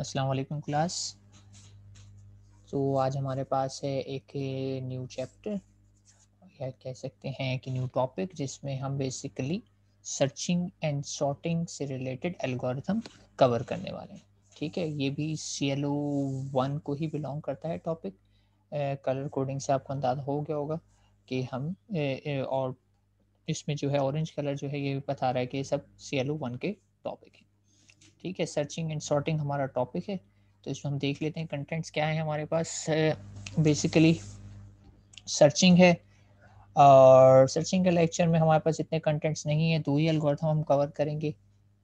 अस्सलाम वालेकुम क्लास तो आज हमारे पास है एक न्यू चैप्टर या कह सकते हैं कि न्यू टॉपिक जिसमें हम बेसिकली सर्चिंग एंड सॉर्टिंग से रिलेटेड एल्गोरिथम कवर करने वाले हैं ठीक है ये भी सी एल ओ वन को ही बिलोंग करता है टॉपिक कलर कोडिंग से आपको अंदाज़ा हो गया होगा कि हम ए, ए, और इसमें जो है ऑरेंज कलर जो है ये बता रहा है कि ये सब सी एल ओ वन के टॉपिक हैं ठीक है सर्चिंग एंड सॉर्टिंग हमारा टॉपिक है तो इसमें हम देख लेते हैं कंटेंट्स क्या है हमारे पास बेसिकली सर्चिंग है और सर्चिंग के लेक्चर में हमारे पास इतने कंटेंट्स नहीं है दो ही एल्गोरिथम हम कवर करेंगे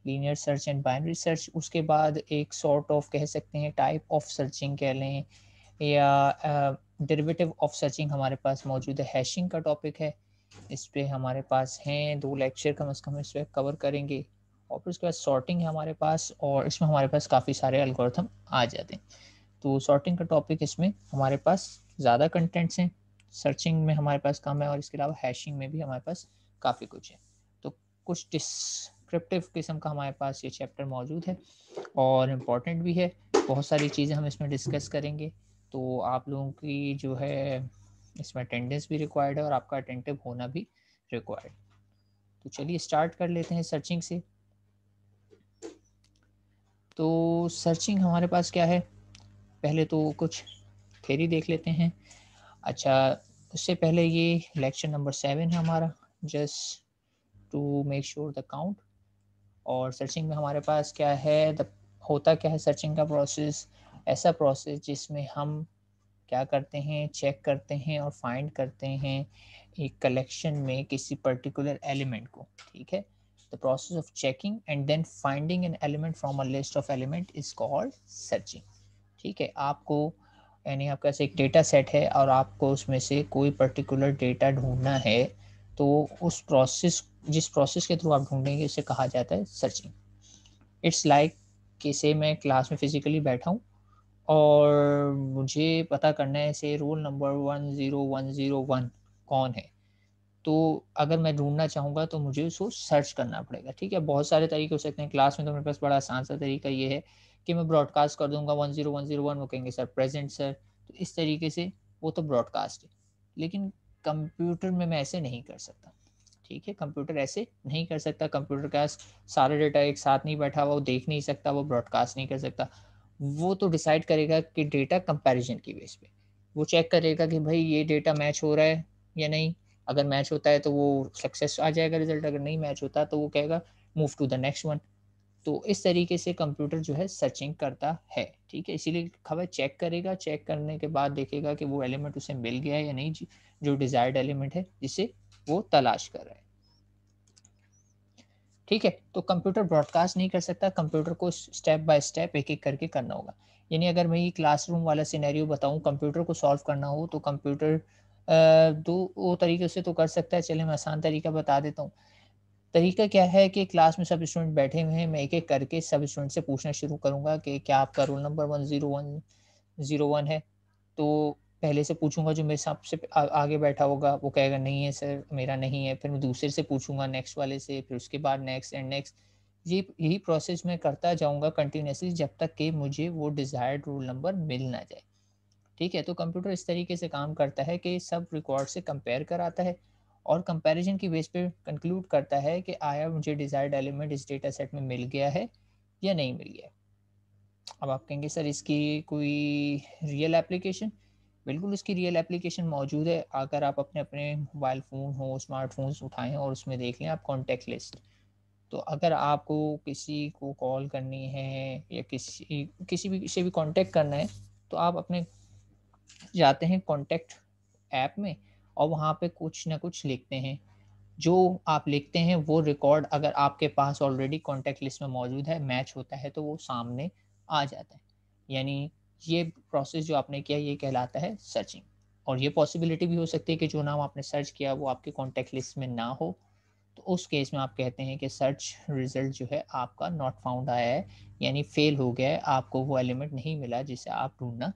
linear search and binary search उसके बाद एक सॉर्ट ऑफ कह सकते हैं टाइप ऑफ सर्चिंग कह लें या डेरिवेटिव ऑफ सर्चिंग हमारे पास मौजूद है हैशिंग का टॉपिक है इस पर हमारे पास हैं दो लेक्चर कम अज़ कम इस पर कवर करेंगे और फिर उसके बाद सॉर्टिंग है हमारे पास और इसमें हमारे पास काफ़ी सारे अलगोरथम आ जाते हैं तो सॉर्टिंग का टॉपिक इसमें हमारे पास ज़्यादा कंटेंट्स हैं सर्चिंग में हमारे पास कम है और इसके अलावा हैशिंग में भी हमारे पास काफ़ी कुछ है तो कुछ डिस्क्रिप्टिव किस्म का हमारे पास ये चैप्टर मौजूद है और इम्पॉर्टेंट भी है बहुत सारी चीज़ें हम इसमें डिस्कस करेंगे तो आप लोगों की जो है इसमें अटेंडेंस भी रिक्वायर्ड है और आपका अटेंटिव होना भी रिक्वायर्ड तो चलिए स्टार्ट कर लेते हैं सर्चिंग से तो सर्चिंग हमारे पास क्या है पहले तो कुछ थेरी देख लेते हैं अच्छा उससे पहले ये लेक्चर नंबर सेवन है हमारा just to make sure the count और सर्चिंग में हमारे पास क्या है द होता क्या है सर्चिंग का प्रोसेस ऐसा प्रोसेस जिसमें हम क्या करते हैं चेक करते हैं और फाइंड करते हैं एक कलेक्शन में किसी पर्टिकुलर एलिमेंट को ठीक है The process of checking and then finding an element from a list of element is called searching. ठीक है आपको यानी आपका से एक डेटा सेट है और आपको उसमें से कोई पर्टिकुलर डेटा ढूंढना है तो उस प्रोसेस जिस प्रोसेस के थ्रू आप ढूंढेंगे उसे कहा जाता है सर्चिंग इट्स लाइक किसे मैं क्लास में फिजिकली बैठा हूँ और मुझे पता करना है से roll number one zero one zero one कौन है तो अगर मैं ढूंढना चाहूँगा तो मुझे उसको सर्च करना पड़ेगा ठीक है बहुत सारे तरीके हो सकते हैं क्लास में तो मेरे पास बड़ा आसान सा तरीका ये है कि मैं ब्रॉडकास्ट कर दूंगा one zero one zero one वो कहेंगे सर प्रेजेंट सर तो इस तरीके से वो तो ब्रॉडकास्ट है लेकिन कंप्यूटर में मैं ऐसे नहीं कर सकता ठीक है कंप्यूटर ऐसे नहीं कर सकता कंप्यूटर का सारा डेटा एक साथ नहीं बैठा हुआ वो देख नहीं सकता वो ब्रॉडकास्ट नहीं कर सकता वो तो डिसाइड करेगा कि डेटा कंपेरिजन की बेस पे वो चेक करेगा कि भाई ये डेटा मैच हो रहा है या नहीं अगर मैच होता है तो वो सक्सेस आ जाएगा रिजल्ट अगर नहीं मैच होता तो वो कहेगा move to the next one तो इस तरीके से कंप्यूटर जो है सर्चिंग करता है ठीक है इसीलिए खबर चेक करेगा चेक करने के बाद देखेगा कि वो एलिमेंट उसे मिल गया है या नहीं जो डिज़ायर्ड एलिमेंट है जिसे वो तलाश कर रहा है ठीक है तो कंप्यूटर ब्रॉडकास्ट नहीं कर सकता कंप्यूटर को स्टेप बाय स्टेप एक एक करके करना होगा यानी अगर मैं ये क्लासरूम वाला सिनेरियो बताऊं कंप्यूटर को सॉल्व करना हो तो कंप्यूटर दो वो तरीके से तो कर सकता है चले मैं आसान तरीका बता देता हूँ तरीका क्या है कि क्लास में सब स्टूडेंट बैठे हुए हैं मैं एक एक करके सब स्टूडेंट से पूछना शुरू करूँगा कि क्या आपका roll number one zero one zero one है तो पहले से पूछूंगा जो मेरे सबसे आगे बैठा होगा वो कहेगा नहीं है सर मेरा नहीं है फिर मैं दूसरे से पूछूंगा नेक्स्ट वाले से फिर उसके बाद नेक्स्ट एंड नेक्स्ट ये यही प्रोसेस मैं करता जाऊँगा कंटिन्यूसली जब तक कि मुझे वो डिज़ायर्ड रोल नंबर मिल ना जाए ठीक है तो कंप्यूटर इस तरीके से काम करता है कि सब रिकॉर्ड से कंपेयर कराता है और कंपैरिजन की बेस पे कंक्लूड करता है कि आया मुझे डिज़ायर्ड एलिमेंट इस डेटा सेट में मिल गया है या नहीं मिल गया अब आप कहेंगे सर इसकी कोई रियल एप्लीकेशन बिल्कुल इसकी रियल एप्लीकेशन मौजूद है अगर आप अपने अपने मोबाइल फ़ोन हो स्मार्टफोन उठाएं और उसमें देख लें आप कॉन्टेक्ट लिस्ट तो अगर आपको किसी को कॉल करनी है या किसी किसी भी से भी कॉन्टेक्ट करना है तो आप अपने जाते हैं कॉन्टेक्ट ऐप में और वहाँ पे कुछ ना कुछ लिखते हैं जो आप लिखते हैं वो रिकॉर्ड अगर आपके पास ऑलरेडी कॉन्टेक्ट लिस्ट में मौजूद है मैच होता है तो वो सामने आ जाता है यानी ये प्रोसेस जो आपने किया ये कहलाता है सर्चिंग और ये पॉसिबिलिटी भी हो सकती है कि जो नाम आपने सर्च किया वो आपके कॉन्टेक्ट लिस्ट में ना हो तो उस केस में आप कहते हैं कि सर्च रिजल्ट जो है आपका नॉट फाउंड आया है यानी फेल हो गया है आपको वो एलिमेंट नहीं मिला जिसे आप ढूंढना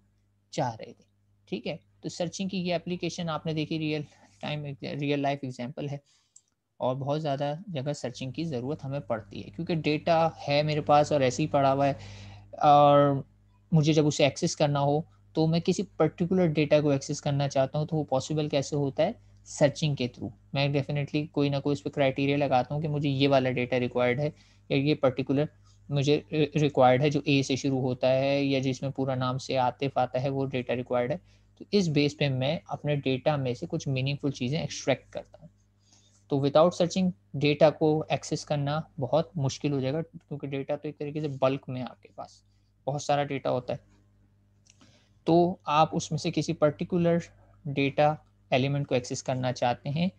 चाह रहे थे ठीक है तो सर्चिंग की ये एप्लीकेशन आपने देखी real time real life example है और बहुत ज़्यादा जगह सर्चिंग की ज़रूरत हमें पड़ती है क्योंकि डेटा है मेरे पास और ऐसे ही पड़ा हुआ है और मुझे जब उसे एक्सेस करना हो तो मैं किसी पर्टिकुलर डेटा को एक्सेस करना चाहता हूँ तो वो पॉसिबल कैसे होता है सर्चिंग के थ्रू मैं डेफिनेटली कोई ना कोई इस पर क्राइटेरिया लगाता हूँ कि मुझे ये वाला डेटा रिक्वायर्ड है या ये पर्टिकुलर मुझे रिक्वायर्ड है जो ए से शुरू होता है या जिसमें पूरा नाम से आतिफ आता है वो डेटा रिक्वायर्ड है तो इस बेस पे मैं अपने डेटा में से कुछ मीनिंगफुल चीज़ें एक्सट्रैक्ट करता हूँ तो विदाउट सर्चिंग डेटा को एक्सेस करना बहुत मुश्किल हो जाएगा क्योंकि डेटा तो एक तरीके से बल्क में है आपके पास बहुत सारा डेटा होता है तो आप उसमें से किसी पर्टिकुलर डेटा एलिमेंट को एक्सेस करना चाहते हैं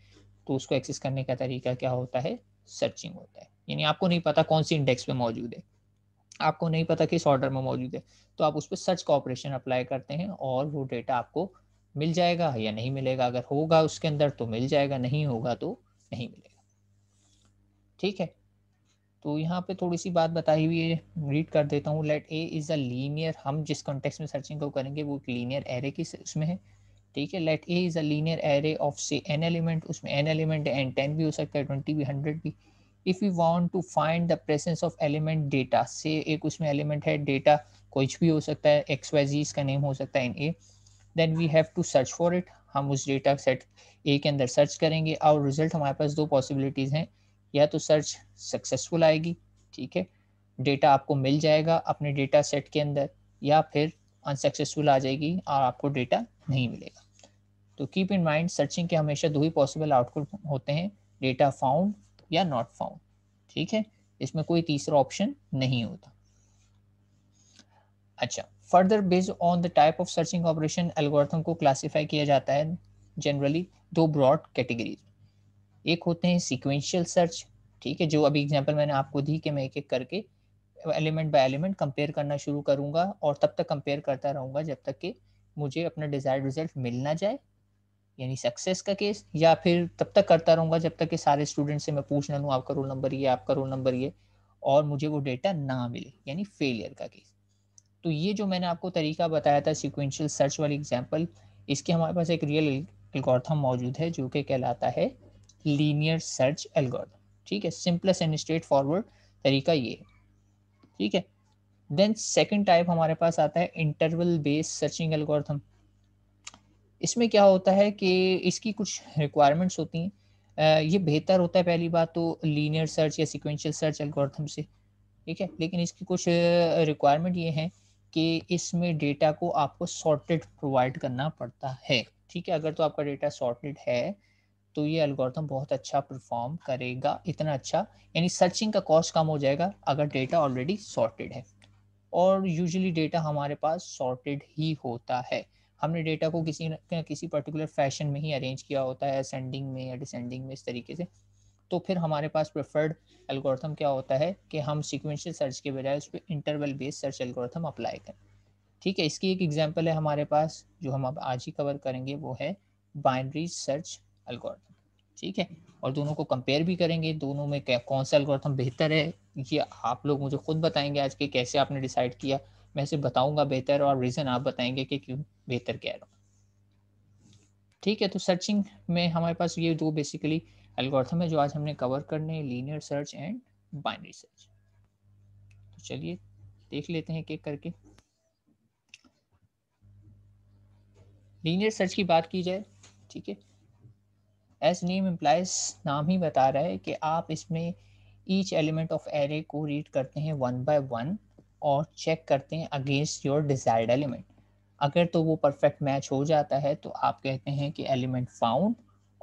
तो उसको एक्सेस करने का तरीका क्या होता है सर्चिंग होता है यानी आपको नहीं पता कौन सी इंडेक्स पे मौजूद है आपको नहीं पता किस ऑर्डर में मौजूद है तो आप उस पर सर्च का ऑपरेशन अप्लाई करते हैं और वो डेटा आपको मिल जाएगा या नहीं मिलेगा अगर होगा उसके अंदर तो मिल जाएगा नहीं होगा तो नहीं मिलेगा ठीक है तो यहाँ पे थोड़ी सी बात बताई हुई है रीड कर देता हूँ let A is a linear हम जिस कॉन्टेक्स में सर्चिंग को करेंगे वो एक लीनियर एरे की उसमें है ठीक है let A is a linear array of से एन एलिमेंट उसमें एन एलिमेंट एन टेन भी हो सकता है ट्वेंटी भी हंड्रेड भी if you want to find the presence of element data से एक उसमें एलिमेंट है डेटा कुछ भी हो सकता है एक्स वाई जी इसका नेम हो सकता है in A then we have to search for it हम उस डेटा सेट ए के अंदर सर्च करेंगे और रिजल्ट हमारे पास दो पॉसिबिलिटीज़ हैं या तो सर्च सक्सेसफुल आएगी ठीक है डेटा आपको मिल जाएगा अपने डेटा सेट के अंदर या फिर अनसक्सेसफुल आ जाएगी और आपको डेटा नहीं मिलेगा तो कीप इन माइंड सर्चिंग के हमेशा दो ही पॉसिबल आउटपुट होते हैं डेटा फाउंड या नॉट फाउंड ठीक है इसमें कोई तीसरा ऑप्शन नहीं होता अच्छा further based on the type of searching operation algorithm को क्लासिफाई किया जाता है जनरली दो ब्रॉड कैटेगरीज एक होते हैं सिक्वेंशियल सर्च ठीक है जो अभी एग्जाम्पल मैंने आपको दी कि मैं एक एक करके एलिमेंट बाय एलिमेंट कंपेयर करना शुरू करूंगा और तब तक कंपेयर करता रहूंगा जब तक कि मुझे अपना डिजायर्ड रिजल्ट मिल ना जाए यानी सक्सेस का केस या फिर तब तक करता रहूंगा जब तक कि सारे स्टूडेंट से मैं पूछ ना लूँ आपका रोल नंबर ये आपका रोल नंबर ये और मुझे वो डेटा ना मिले यानी फेलियर का केस तो ये जो मैंने आपको तरीका बताया था सिक्वेंशियल सर्च वाली एग्जाम्पल इसके हमारे पास एक रियल एल्गोरिथम मौजूद है जो कि कहलाता है लीनियर सर्च एल्गोरिथम ठीक है सिंपलस एंड स्ट्रेट फॉरवर्ड तरीका ये है ठीक है देन सेकेंड टाइप हमारे पास आता है इंटरवल बेस्ड सर्चिंग एल्गोरिथम इसमें क्या होता है कि इसकी कुछ रिक्वायरमेंट्स होती हैं ये बेहतर होता है पहली बात तो लीनियर सर्च या सिक्वेंशियल सर्च एल्गोरिथम से ठीक है लेकिन इसकी कुछ रिक्वायरमेंट ये हैं कि इसमें डेटा को आपको सॉर्टेड प्रोवाइड करना पड़ता है ठीक है अगर तो आपका डेटा सॉर्टेड है तो ये एल्गोरिथम बहुत अच्छा परफॉर्म करेगा इतना अच्छा यानी सर्चिंग का कॉस्ट कम हो जाएगा अगर डेटा ऑलरेडी सॉर्टेड है और यूजुअली डेटा हमारे पास सॉर्टेड ही होता है हमने डेटा को किसी किसी पर्टिकुलर फैशन में ही अरेंज किया होता है असेंडिंग में या डिसेंडिंग में इस तरीके से तो फिर हमारे पास प्रेफर्ड एल्गोरिथम क्या होता है कि हम सिक्वेंशियल सर्च के बजाय उस पर interval based search algorithm apply करें ठीक है इसकी एक एग्जाम्पल है हमारे पास जो हम अब आज ही कवर करेंगे वो है बाइनरी सर्च एल्गोरिथम ठीक है और दोनों को कंपेयर भी करेंगे दोनों में कौन सा एल्गोरिथम बेहतर है ये आप लोग मुझे खुद बताएंगे आज के कैसे आपने डिसाइड किया मैं सिर्फ बताऊंगा बेहतर और रीज़न आप बताएंगे कि क्यों बेहतर कह रहा हूँ ठीक है तो सर्चिंग में हमारे पास ये दो बेसिकली एल्गोरिथम है जो आज हमने कवर करने linear search and binary search तो चलिए देख लेते हैं एक करके लीनियर सर्च की बात की जाए ठीक है एज नेम एम्प्लाइज नाम ही बता रहा है कि आप इसमें ईच एलिमेंट ऑफ एरे को रीड करते हैं वन बाय वन और चेक करते हैं अगेंस्ट योर डिजायर्ड एलिमेंट अगर तो वो परफेक्ट मैच हो जाता है तो आप कहते हैं कि एलिमेंट फाउंड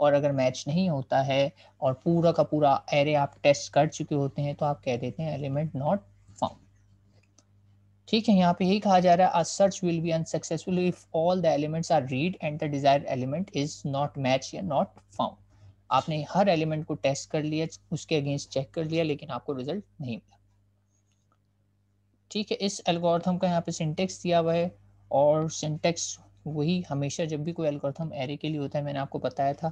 और अगर मैच नहीं होता है और पूरा का पूरा एरे आप टेस्ट कर चुके होते हैं तो आप कह देते हैं एलिमेंट नॉट फाउंड ठीक है यहाँ पे यही कहा जा रहा है a search will be unsuccessful if all the elements are read and the desire element is not match या नॉट फाउंड आपने हर एलिमेंट को टेस्ट कर लिया उसके अगेंस्ट चेक कर लिया लेकिन आपको रिजल्ट नहीं मिला ठीक है इस एल्गोरिथम का यहाँ पे सिंटेक्स दिया हुआ है और सिंटेक्स वही हमेशा जब भी कोई एल्गोरिथम एरे के लिए होता है मैंने आपको बताया था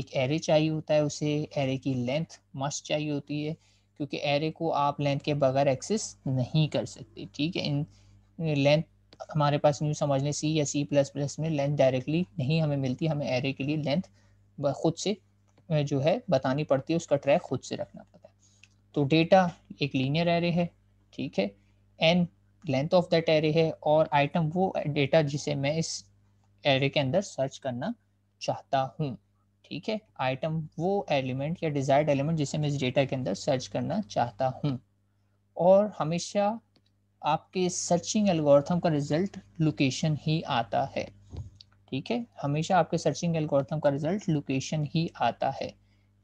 एक एरे चाहिए होता है उसे एरे की लेंथ मस्ट चाहिए होती है क्योंकि एरे को आप लेंथ के बगैर एक्सेस नहीं कर सकते ठीक है इन लेंथ हमारे पास न्यू समझने सी या सी प्लस प्लस में लेंथ डायरेक्टली नहीं हमें मिलती हमें एरे के लिए लेंथ खुद से जो है बतानी पड़ती है उसका ट्रैक खुद से रखना पड़ता है तो डेटा एक लीनियर एरे है ठीक है n length of that array है और आइटम वो डेटा जिसे मैं इस एरे के अंदर सर्च करना चाहता हूँ ठीक है आइटम वो एलिमेंट या डिजायर्ड एलिमेंट जिसे मैं इस डेटा के अंदर सर्च करना चाहता हूँ और हमेशा आपके सर्चिंग एल्गोरिथम का रिजल्ट लोकेशन ही आता है ठीक है हमेशा आपके सर्चिंग एल्गोरिथम का रिजल्ट लोकेशन ही आता है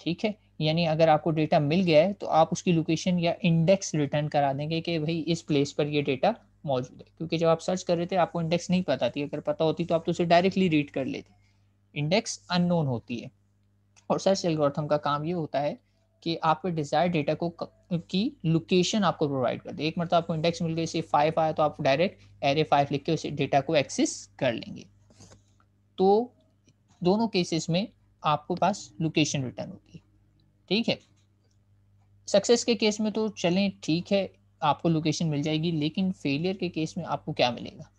ठीक है यानी अगर आपको डेटा मिल गया है तो आप उसकी लोकेशन या इंडेक्स रिटर्न करा देंगे कि भाई इस प्लेस पर ये डेटा मौजूद है क्योंकि जब आप सर्च कर रहे थे आपको इंडेक्स नहीं पता थी अगर पता होती तो आप तो उसे डायरेक्टली रीड कर लेते इंडेक्स अननोन होती है और सर्च एल्गोरिथम का काम ये होता है कि आपके डिज़ायर डेटा को की लोकेशन आपको प्रोवाइड कर दे एक मतलब आपको इंडेक्स मिल गई फाइव आया तो आप डायरेक्ट एरे फाइव लिख के उसे डेटा को एक्सेस कर लेंगे तो दोनों केसेस में आपके पास लोकेशन रिटर्न होती है ठीक है सक्सेस के केस में तो चलें ठीक है आपको लोकेशन मिल जाएगी लेकिन फेलियर के केस में आपको क्या मिलेगा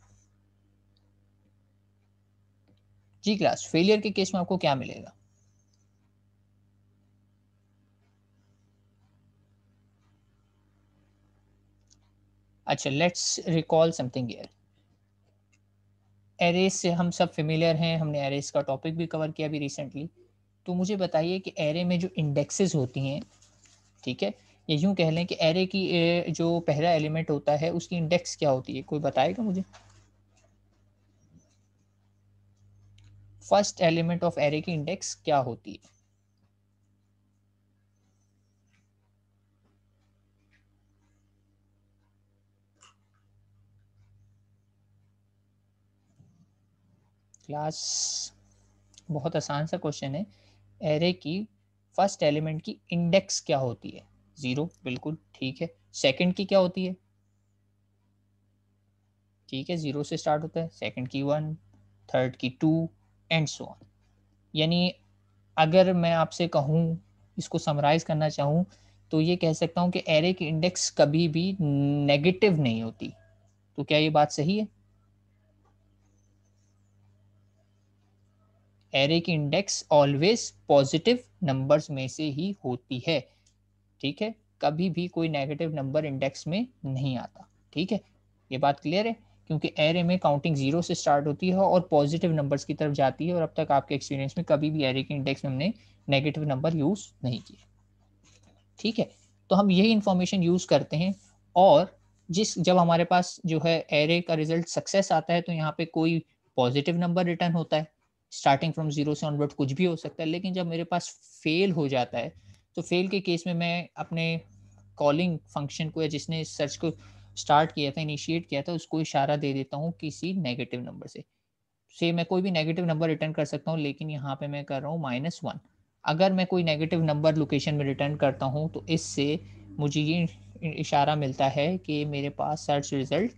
जी क्लास फेलियर के केस में आपको क्या मिलेगा अच्छा लेट्स रिकॉल समथिंग एरेस से हम सब फेमिलियर हैं हमने एरेस का टॉपिक भी कवर किया अभी रिसेंटली तो मुझे बताइए कि एरे में जो इंडेक्सेस होती हैं ठीक है ये यूँ कह लें कि एरे की जो पहला एलिमेंट होता है उसकी इंडेक्स क्या होती है कोई बताएगा मुझे फर्स्ट एलिमेंट ऑफ एरे की इंडेक्स क्या होती है क्लास बहुत आसान सा क्वेश्चन है एरे की फर्स्ट एलिमेंट की इंडेक्स क्या होती है जीरो बिल्कुल ठीक है सेकंड की क्या होती है ठीक है जीरो से स्टार्ट होता है सेकंड की वन थर्ड की टू एंड सो ऑन यानी अगर मैं आपसे कहूँ इसको समराइज करना चाहूँ तो ये कह सकता हूँ कि एरे की इंडेक्स कभी भी नेगेटिव नहीं होती तो क्या ये बात सही है एरे की इंडेक्स ऑलवेज पॉजिटिव नंबर्स में से ही होती है ठीक है कभी भी कोई नेगेटिव नंबर इंडेक्स में नहीं आता ठीक है ये बात क्लियर है क्योंकि एरे में काउंटिंग जीरो से स्टार्ट होती है और पॉजिटिव नंबर्स की तरफ जाती है और अब तक आपके एक्सपीरियंस में कभी भी एरे के इंडेक्स में हमने नेगेटिव नंबर यूज़ नहीं किया ठीक है तो हम यही इंफॉर्मेशन यूज़ करते हैं और जिस जब हमारे पास जो है एरे का रिजल्ट सक्सेस आता है तो यहाँ पे कोई पॉजिटिव नंबर रिटर्न होता है स्टार्टिंग फ्रॉम जीरो से ऑनवर्ड कुछ भी हो सकता है लेकिन जब मेरे पास फेल हो जाता है तो फेल के केस में मैं अपने कॉलिंग फंक्शन को या जिसने सर्च को स्टार्ट किया था इनिशिएट किया था उसको इशारा दे देता हूँ किसी नेगेटिव नंबर से से मैं कोई भी नेगेटिव नंबर रिटर्न कर सकता हूँ लेकिन यहाँ पे मैं कर रहा हूँ माइनस वन अगर मैं कोई नेगेटिव नंबर लोकेशन में रिटर्न करता हूँ तो इससे मुझे ये इशारा मिलता है कि मेरे पास सर्च रिजल्ट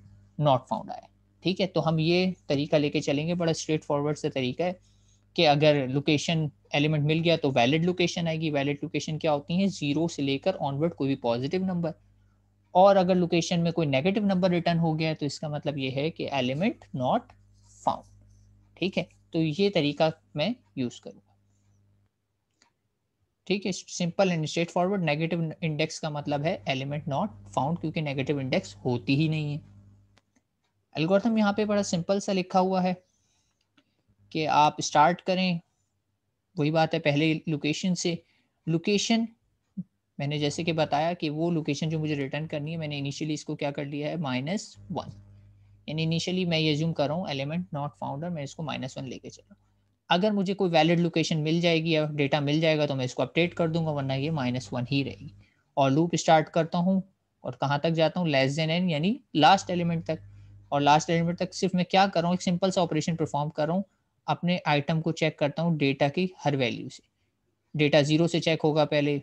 नॉट फाउंड आया ठीक है तो हम ये तरीका लेके चलेंगे बड़ा स्ट्रेट फॉरवर्ड से तरीका है कि अगर लोकेशन एलिमेंट मिल गया तो वैलिड लोकेशन आएगी वैलिड लोकेशन क्या होती है ज़ीरो से लेकर ऑनवर्ड कोई भी पॉजिटिव नंबर और अगर लोकेशन में कोई नेगेटिव नंबर रिटर्न हो गया तो इसका मतलब ये है कि एलिमेंट नॉट फाउंड ठीक है तो ये तरीका मैं यूज़ करूँगा ठीक है simple and straightforward negative index का मतलब है एलिमेंट नॉट फाउंड क्योंकि नेगेटिव इंडेक्स होती ही नहीं है एल्गोरिथम यहाँ पे बड़ा सिंपल सा लिखा हुआ है कि आप स्टार्ट करें वही बात है पहले लोकेशन से लोकेशन मैंने जैसे कि बताया कि वो लोकेशन जो मुझे रिटर्न करनी है मैंने इनिशियली इसको क्या कर लिया है माइनस वन यानी इनिशियली मैं ये जूम कर रहा हूँ एलिमेंट नॉट फाउंडर मैं इसको माइनस वन लेके चल रहा हूँ अगर मुझे कोई वैलिड लोकेशन मिल जाएगी या डेटा मिल जाएगा तो मैं इसको अपडेट कर दूंगा वरना ये माइनस वन ही रहेगी और लूप स्टार्ट करता हूँ और कहाँ तक जाता हूँ लेस देन एन यानी लास्ट एलिमेंट तक और लास्ट एट मिनट तक सिर्फ मैं क्या कर रहा हूँ एक सिंपल सा ऑपरेशन परफॉर्म कर रहा हूँ अपने आइटम को चेक करता हूँ डेटा की हर वैल्यू से डेटा ज़ीरो से चेक होगा पहले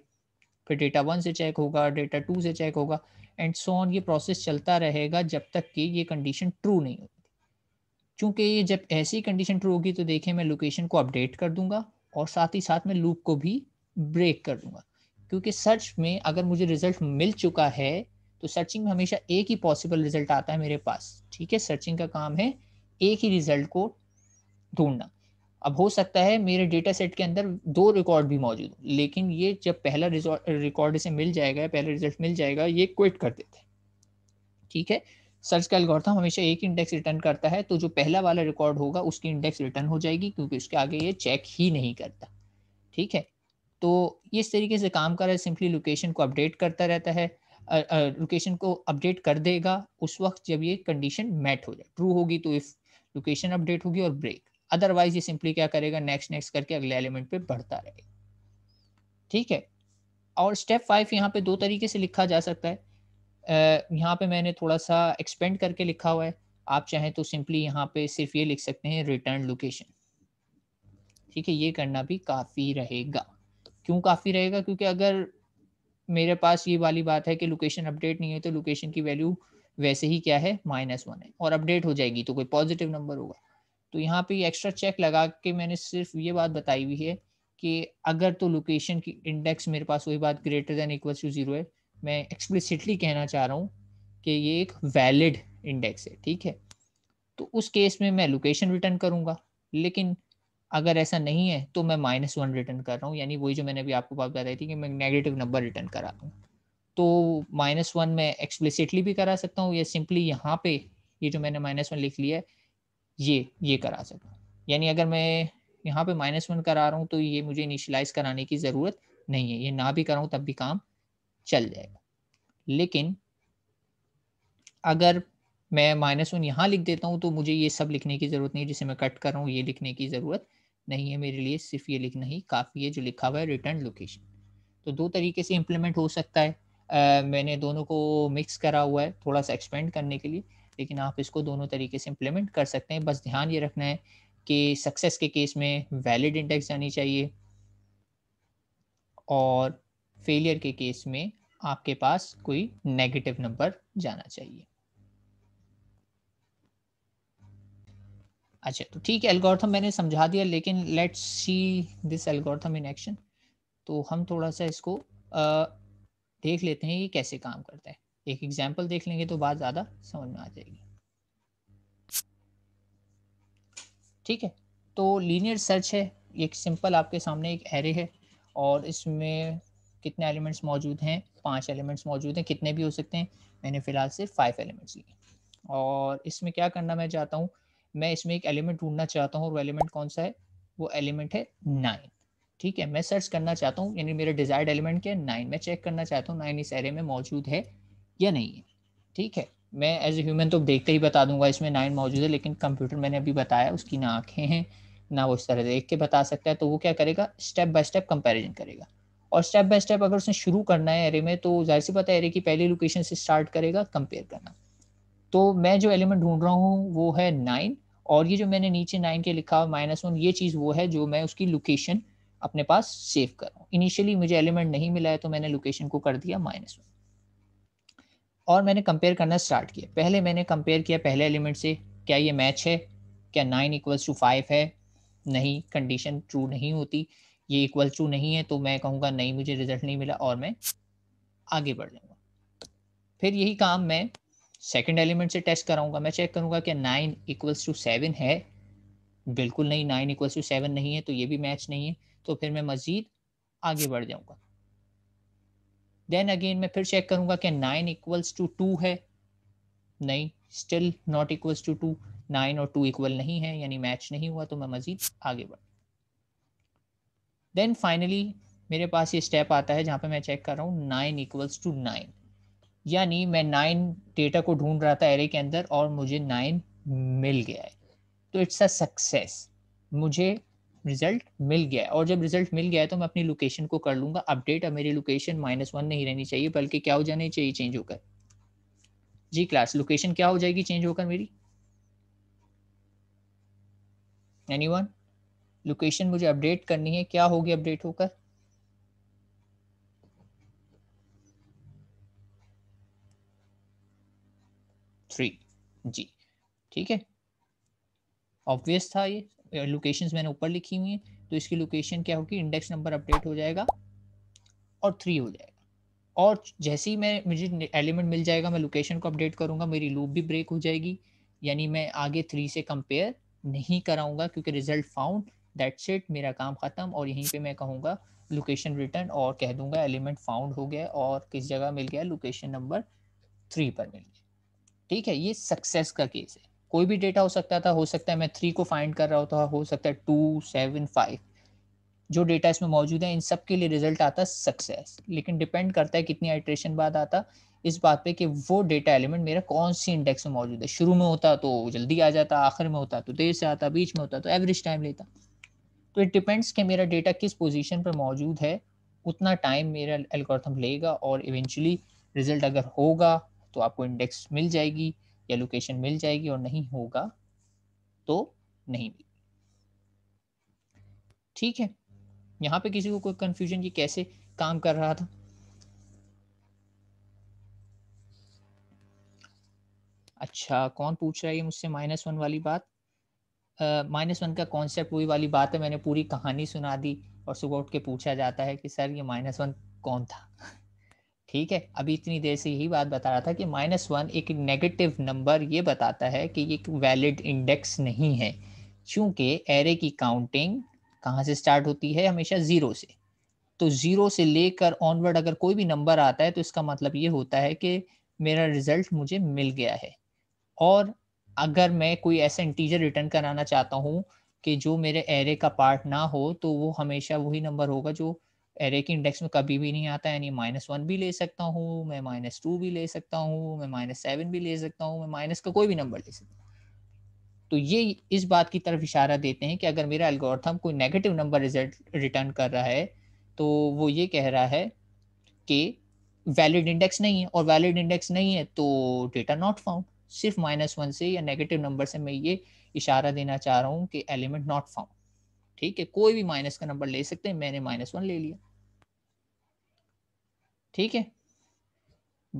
फिर डेटा वन से चेक होगा डेटा टू से चेक होगा एंड सो ऑन ये प्रोसेस चलता रहेगा जब तक कि ये कंडीशन ट्रू नहीं होगी क्योंकि ये जब ऐसी कंडीशन ट्रू होगी तो देखें मैं लोकेशन को अपडेट कर दूंगा और साथ ही साथ मैं लूप को भी ब्रेक कर दूंगा क्योंकि सर्च में अगर मुझे रिजल्ट मिल चुका है तो सर्चिंग में हमेशा एक ही पॉसिबल रिजल्ट आता है मेरे पास ठीक है सर्चिंग का काम है एक ही रिजल्ट को ढूंढना अब हो सकता है मेरे डेटा सेट के अंदर दो रिकॉर्ड भी मौजूद हो लेकिन ये जब पहला रिकॉर्ड इसे मिल जाएगा पहला रिजल्ट मिल जाएगा ये क्विट कर देते हैं ठीक है सर्च का एल्गोरिथम हमेशा एक इंडेक्स रिटर्न करता है तो जो पहला वाला रिकॉर्ड होगा उसकी इंडेक्स रिटर्न हो जाएगी क्योंकि उसके आगे ये चेक ही नहीं करता ठीक है तो इस तरीके से काम कर रहा है सिंपली लोकेशन को अपडेट करता रहता है लोकेशन को अपडेट कर देगा उस वक्त जब ये कंडीशन मैट हो जाए ट्रू होगी तो इफ लोकेशन अपडेट होगी और ब्रेक अदरवाइज ये सिंपली क्या करेगा नेक्स्ट नेक्स्ट करके अगले एलिमेंट पे बढ़ता रहेगा ठीक है और स्टेप फाइव यहाँ पे दो तरीके से लिखा जा सकता है यहाँ पे मैंने थोड़ा सा एक्सपेंड करके लिखा हुआ है आप चाहें तो सिंपली यहाँ पे सिर्फ ये लिख सकते हैं रिटर्न लोकेशन ठीक है ये करना भी काफ़ी रहेगा क्यों काफ़ी रहेगा क्योंकि अगर मेरे पास ये वाली बात है कि लोकेशन अपडेट नहीं है तो लोकेशन की वैल्यू वैसे ही क्या है माइनस वन है और अपडेट हो जाएगी तो कोई पॉजिटिव नंबर होगा तो यहाँ पे एक्स्ट्रा चेक लगा के मैंने सिर्फ ये बात बताई हुई है कि अगर तो लोकेशन की इंडेक्स मेरे पास वही बात greater than equal to zero है मैं एक्सप्लिसिटली कहना चाह रहा हूँ कि ये एक वैलिड इंडेक्स है ठीक है तो उस केस में मैं लोकेशन रिटर्न करूँगा लेकिन अगर ऐसा नहीं है तो मैं माइनस वन रिटर्न कर रहा हूँ यानी वही जो मैंने अभी आपको बात बताई थी कि मैं नेगेटिव नंबर रिटर्न करा रहा हूँ तो माइनस वन मैं एक्सप्लिसिटली भी करा सकता हूँ या सिंपली यहाँ पे ये जो मैंने माइनस वन लिख लिया है ये ये करा सकता हूँ यानी अगर मैं यहाँ पे माइनस वन करा रहा हूँ तो ये मुझे इनिशलाइज कराने की ज़रूरत नहीं है ये ना भी कराऊँ तब भी काम चल जाएगा लेकिन अगर मैं माइनस वन यहाँ लिख देता हूँ तो मुझे ये सब लिखने की ज़रूरत नहीं जिसे मैं कट कर रहा हूँ ये लिखने की ज़रूरत नहीं है मेरे लिए सिर्फ ये लिखना ही काफ़ी है जो लिखा हुआ है रिटर्न लोकेशन तो दो तरीके से इम्प्लीमेंट हो सकता है आ, मैंने दोनों को मिक्स करा हुआ है थोड़ा सा एक्सपेंड करने के लिए लेकिन आप इसको दोनों तरीके से इम्प्लीमेंट कर सकते हैं बस ध्यान ये रखना है कि सक्सेस के केस में वैलिड इंडेक्स जानी चाहिए और फेलियर के केस में आपके पास कोई नेगेटिव नंबर जाना चाहिए अच्छा तो ठीक है एल्गोरिथम मैंने समझा दिया लेकिन let's see this algorithm in action तो हम थोड़ा सा इसको आ, देख लेते हैं ये कैसे काम करता है एक एग्जाम्पल देख लेंगे तो बात ज़्यादा समझ में आ जाएगी ठीक है तो लीनियर सर्च है एक सिंपल आपके सामने एक एरे है और इसमें कितने एलिमेंट्स मौजूद हैं पांच एलिमेंट्स मौजूद हैं कितने भी हो सकते हैं मैंने फ़िलहाल से फाइव एलिमेंट्स लिए और इसमें क्या करना मैं चाहता हूँ मैं इसमें एक एलिमेंट ढूंढना चाहता हूँ और वो एलिमेंट कौन सा है वो एलिमेंट है नाइन ठीक है मैं सर्च करना चाहता हूँ यानी मेरा डिजायर्ड एलिमेंट क्या है नाइन मैं चेक करना चाहता हूँ नाइन इस एरे में मौजूद है या नहीं है ठीक है मैं एज ए ह्यूमन तो देखते ही बता दूंगा इसमें नाइन मौजूद है लेकिन कंप्यूटर मैंने अभी बताया उसकी ना आँखें हैं ना वो इस तरह देख के बता सकता है तो वो क्या करेगा स्टेप बाय स्टेप कंपैरिजन करेगा और स्टेप बाय स्टेप अगर उसने शुरू करना है एरे में तो जाहिर सी बात है एरे की पहली लोकेशन से स्टार्ट करेगा कंपेयर करना तो मैं जो एलिमेंट ढूंढ रहा हूँ वो है नाइन और ये जो मैंने नीचे नाइन के लिखा माइनस वन ये चीज़ वो है जो मैं उसकी लोकेशन अपने पास सेव कर रहा हूँ इनिशियली मुझे एलिमेंट नहीं मिला है तो मैंने लोकेशन को कर दिया माइनस वन और मैंने कंपेयर करना स्टार्ट किया पहले मैंने कंपेयर किया पहले एलिमेंट से क्या ये मैच है क्या नाइन इक्वल्स टू फाइव है नहीं कंडीशन ट्रू नहीं होती ये इक्वल टू नहीं है तो मैं कहूँगा नहीं मुझे रिजल्ट नहीं मिला और मैं आगे बढ़ जाऊँगा फिर यही काम मैं सेकेंड एलिमेंट से टेस्ट कराऊंगा मैं चेक करूंगा कि नाइन इक्वल्स टू सेवन है बिल्कुल नहीं नाइन इक्वल्स टू सेवन नहीं है तो ये भी मैच नहीं है तो फिर मैं मज़ीद आगे बढ़ जाऊंगा देन अगेन मैं फिर चेक करूंगा कि नाइन इक्वल्स टू टू है नहीं still not equals to two nine और टू इक्वल नहीं है यानी मैच नहीं हुआ तो मैं मज़ीद आगे बढ़ देन फाइनली मेरे पास ये स्टेप आता है जहां पे मैं चेक कर रहा हूँ नाइन इक्वल्स टू नाइन यानी मैं नाइन डेटा को ढूंढ रहा था एरे के अंदर और मुझे नाइन मिल गया है तो इट्स अ सक्सेस मुझे रिजल्ट मिल गया है और जब रिजल्ट मिल गया है तो मैं अपनी लोकेशन को कर लूंगा अपडेट अब मेरी लोकेशन माइनस वन नहीं रहनी चाहिए बल्कि क्या हो जानी चाहिए चेंज होकर जी क्लास लोकेशन क्या हो जाएगी चेंज होकर मेरी एनी लोकेशन मुझे अपडेट करनी है क्या होगी अपडेट होकर थ्री जी ठीक है ऑब्वियस था ये लोकेशंस मैंने ऊपर लिखी हुई हैं तो इसकी लोकेशन क्या होगी इंडेक्स नंबर अपडेट हो जाएगा और थ्री हो जाएगा और जैसे ही मैं मुझे एलिमेंट मिल जाएगा मैं लोकेशन को अपडेट करूँगा मेरी लूप भी ब्रेक हो जाएगी यानी मैं आगे थ्री से कंपेयर नहीं कराऊंगा क्योंकि रिजल्ट फाउंड दैट्स इट मेरा काम ख़त्म और यहीं पे मैं कहूँगा लोकेशन रिटर्न और कह दूंगा एलिमेंट फाउंड हो गया और किस जगह मिल गया लोकेशन नंबर थ्री पर मिल गया ठीक है ये सक्सेस का केस है कोई भी डेटा हो सकता था हो सकता है मैं थ्री को फाइंड कर रहा होता हो सकता है टू सेवन फाइव जो डेटा इसमें मौजूद है इन सब के लिए रिजल्ट आता सक्सेस लेकिन डिपेंड करता है कितनी आइट्रेशन बाद आता इस बात पे कि वो डेटा एलिमेंट मेरा कौन सी इंडेक्स में मौजूद है शुरू में होता तो जल्दी आ जाता आखिर में होता तो देर से आता बीच में होता तो एवरेज टाइम लेता तो इट डिपेंड्स कि मेरा डेटा किस पोजीशन पर मौजूद है उतना टाइम मेरा एल्गोरिथम लेगा और इवेंचुअली रिजल्ट अगर होगा तो आपको इंडेक्स मिल जाएगी या लोकेशन मिल जाएगी और नहीं होगा तो नहीं मिलेगी ठीक है यहाँ पे किसी को कोई कंफ्यूजन की कैसे काम कर रहा था अच्छा कौन पूछ रहा है मुझसे माइनस वन वाली बात माइनस वन का कॉन्सेप्ट वही वाली बात है मैंने पूरी कहानी सुना दी और सुबह उठ के पूछा जाता है कि सर ये माइनस वन कौन था ठीक है अभी इतनी देर से यही बात बता रहा था कि माइनस वन एक नेगेटिव नंबर ये बताता है कि ये वैलिड इंडेक्स नहीं है क्योंकि एरे की काउंटिंग कहाँ से स्टार्ट होती है हमेशा ज़ीरो से तो ज़ीरो से लेकर ऑनवर्ड अगर कोई भी नंबर आता है तो इसका मतलब ये होता है कि मेरा रिज़ल्ट मुझे मिल गया है और अगर मैं कोई ऐसा इंटीजर रिटर्न कराना चाहता हूँ कि जो मेरे एरे का पार्ट ना हो तो वो हमेशा वही नंबर होगा जो एरे के इंडेक्स में कभी भी नहीं आता यानी माइनस वन भी ले सकता हूँ मैं माइनस टू भी ले सकता हूँ मैं माइनस सेवन भी ले सकता हूँ मैं माइनस का कोई भी नंबर ले सकता हूँ तो ये इस बात की तरफ इशारा देते हैं कि अगर मेरा एल्गोरिथम कोई नेगेटिव नंबर रिजल्ट रिटर्न कर रहा है तो वो ये कह रहा है कि वैलिड इंडेक्स नहीं है और वैलिड इंडेक्स नहीं है तो डेटा नॉट फाउंड सिर्फ माइनस वन से या नेगेटिव नंबर से मैं ये इशारा देना चाह रहा हूँ कि एलिमेंट नॉट फाउंड ठीक है कोई भी माइनस का नंबर ले सकते हैं मैंने माइनस वन ले लिया ठीक है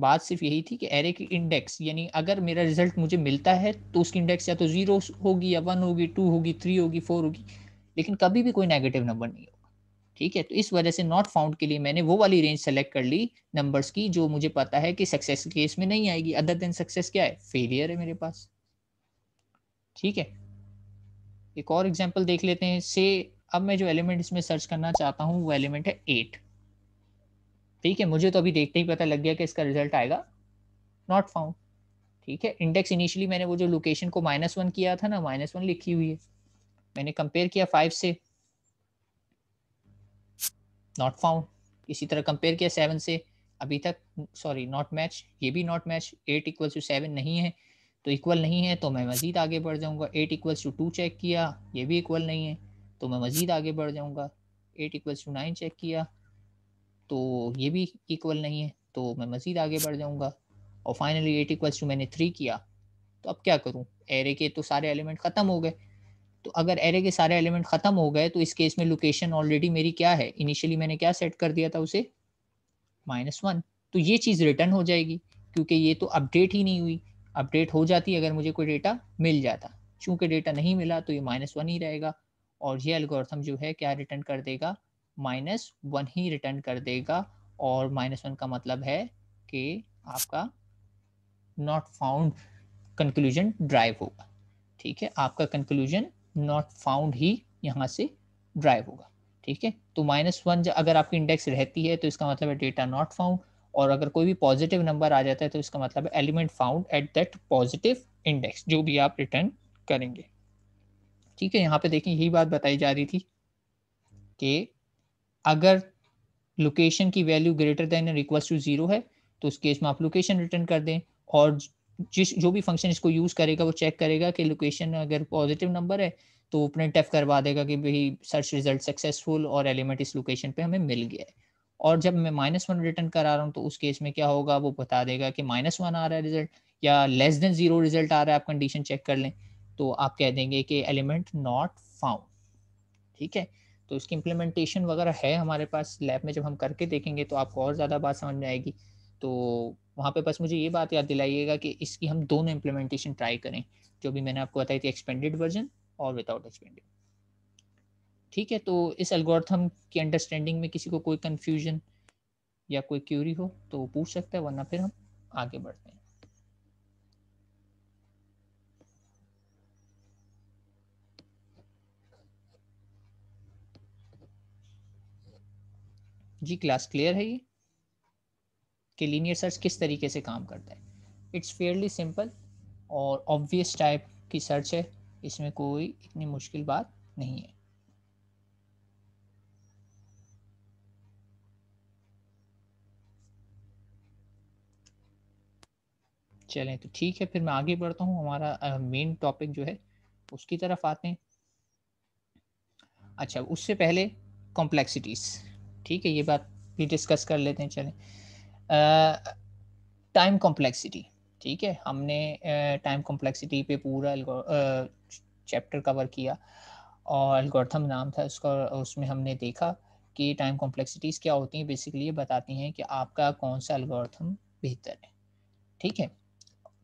बात सिर्फ यही थी कि एरे की इंडेक्स यानी अगर मेरा रिजल्ट मुझे मिलता है तो उसकी इंडेक्स या तो ज़ीरो होगी या वन होगी टू होगी थ्री होगी फोर होगी लेकिन कभी भी कोई नेगेटिव नंबर नहीं होगा ठीक है तो इस वजह से नॉट फाउंड के लिए मैंने वो वाली रेंज सेलेक्ट कर ली नंबर्स की जो मुझे पता है कि सक्सेस केस में नहीं आएगी अदर देन सक्सेस क्या है फेलियर है मेरे पास ठीक है एक और एग्जाम्पल देख लेते हैं से अब मैं जो एलिमेंट इसमें सर्च करना चाहता हूँ वो एलिमेंट है एट ठीक है मुझे तो अभी देखते ही पता लग गया कि इसका रिजल्ट आएगा नॉट फाउंड ठीक है इंडेक्स इनिशियली मैंने वो जो लोकेशन को माइनस वन किया था ना माइनस वन लिखी हुई है मैंने कंपेयर किया फाइव से नॉट फाउंड इसी तरह कंपेयर किया सेवन से अभी तक सॉरी नॉट मैच ये भी not match at equals to seven नहीं है तो इक्वल नहीं है तो मैं मज़ीद आगे बढ़ जाऊँगा at equals to two check किया ये भी इक्वल नहीं है तो मैं मज़ीद आगे बढ़ जाऊँगा at equals to nine check किया तो ये भी इक्वल नहीं है तो मैं मज़ीद आगे बढ़ जाऊँगा और फाइनली एट इक्वल्स टू मैंने थ्री किया तो अब क्या करूँ एरे के तो सारे एलिमेंट ख़त्म हो गए तो अगर एरे के सारे एलिमेंट ख़त्म हो गए तो इस केस में लोकेशन ऑलरेडी मेरी क्या है इनिशियली मैंने क्या सेट कर दिया था उसे माइनस वन तो ये चीज़ रिटर्न हो जाएगी क्योंकि ये तो अपडेट ही नहीं हुई अपडेट हो जाती अगर मुझे कोई डेटा मिल जाता चूँकि डेटा नहीं मिला तो ये माइनस वन ही रहेगा और ये अलगोरथम जो है क्या रिटर्न कर देगा माइनस वन ही रिटर्न कर देगा और माइनस वन का मतलब है कि आपका नॉट फाउंड कंक्लूजन ड्राइव होगा ठीक है आपका कंक्लूजन नॉट फाउंड ही यहाँ से ड्राइव होगा ठीक है तो माइनस वन अगर आपकी इंडेक्स रहती है तो इसका मतलब है डेटा नॉट फाउंड और अगर कोई भी पॉजिटिव नंबर आ जाता है तो इसका मतलब है element found at that positive index जो भी आप रिटर्न करेंगे ठीक है यहाँ पे देखिए यही बात बताई जा रही थी कि अगर लोकेशन की value greater than and equal to zero है तो उस केस में आप लोकेशन रिटर्न कर दें और जिस जो भी फंक्शन इसको यूज़ करेगा वो चेक करेगा कि लोकेशन अगर पॉजिटिव नंबर है तो प्रिंट एफ करवा देगा कि भाई सर्च रिजल्ट सक्सेसफुल और एलिमेंट इस लोकेशन पे हमें मिल गया है और जब मैं माइनस वन रिटर्न करा रहा हूँ तो उस केस में क्या होगा वो बता देगा कि माइनस वन आ रहा है रिजल्ट या लेस देन जीरो रिजल्ट आ रहा है आप कंडीशन चेक कर लें तो आप कह देंगे कि एलिमेंट नॉट फाउंड ठीक है तो इसकी इम्प्लीमेंटेशन वगैरह है हमारे पास लैब में जब हम करके देखेंगे तो आपको और ज़्यादा बात समझ में आएगी तो वहाँ पे बस मुझे ये बात याद दिलाइएगा कि इसकी हम दोनों इम्प्लीमेंटेशन ट्राई करें जो भी मैंने आपको बताई थी एक्सपेंडेड वर्जन और विदाउट एक्सपेंडेड ठीक है तो इस एल्गोरिथम की अंडरस्टैंडिंग में किसी को कोई कन्फ्यूजन या कोई क्यूरी हो तो पूछ सकता है वरना फिर हम आगे बढ़ते हैं जी क्लास क्लियर है ये कि लीनियर सर्च किस तरीके से काम करता है इट्स फेयरली सिंपल और ऑब्वियस टाइप की सर्च है इसमें कोई इतनी मुश्किल बात नहीं है चलें तो ठीक है फिर मैं आगे बढ़ता हूँ हमारा मेन टॉपिक जो है उसकी तरफ आते हैं अच्छा उससे पहले कॉम्प्लेक्सिटीज़ ठीक है ये बात भी डिस्कस कर लेते हैं चलें टाइम कॉम्प्लेक्सिटी ठीक है हमने टाइम कॉम्प्लेक्सिटी पे पूरा चैप्टर कवर किया और अलगोर्थम नाम था उसका उसमें हमने देखा कि टाइम कॉम्प्लेक्सिटीज़ क्या होती हैं बेसिकली ये बताती हैं कि आपका कौन सा अलगोर्थम बेहतर है ठीक है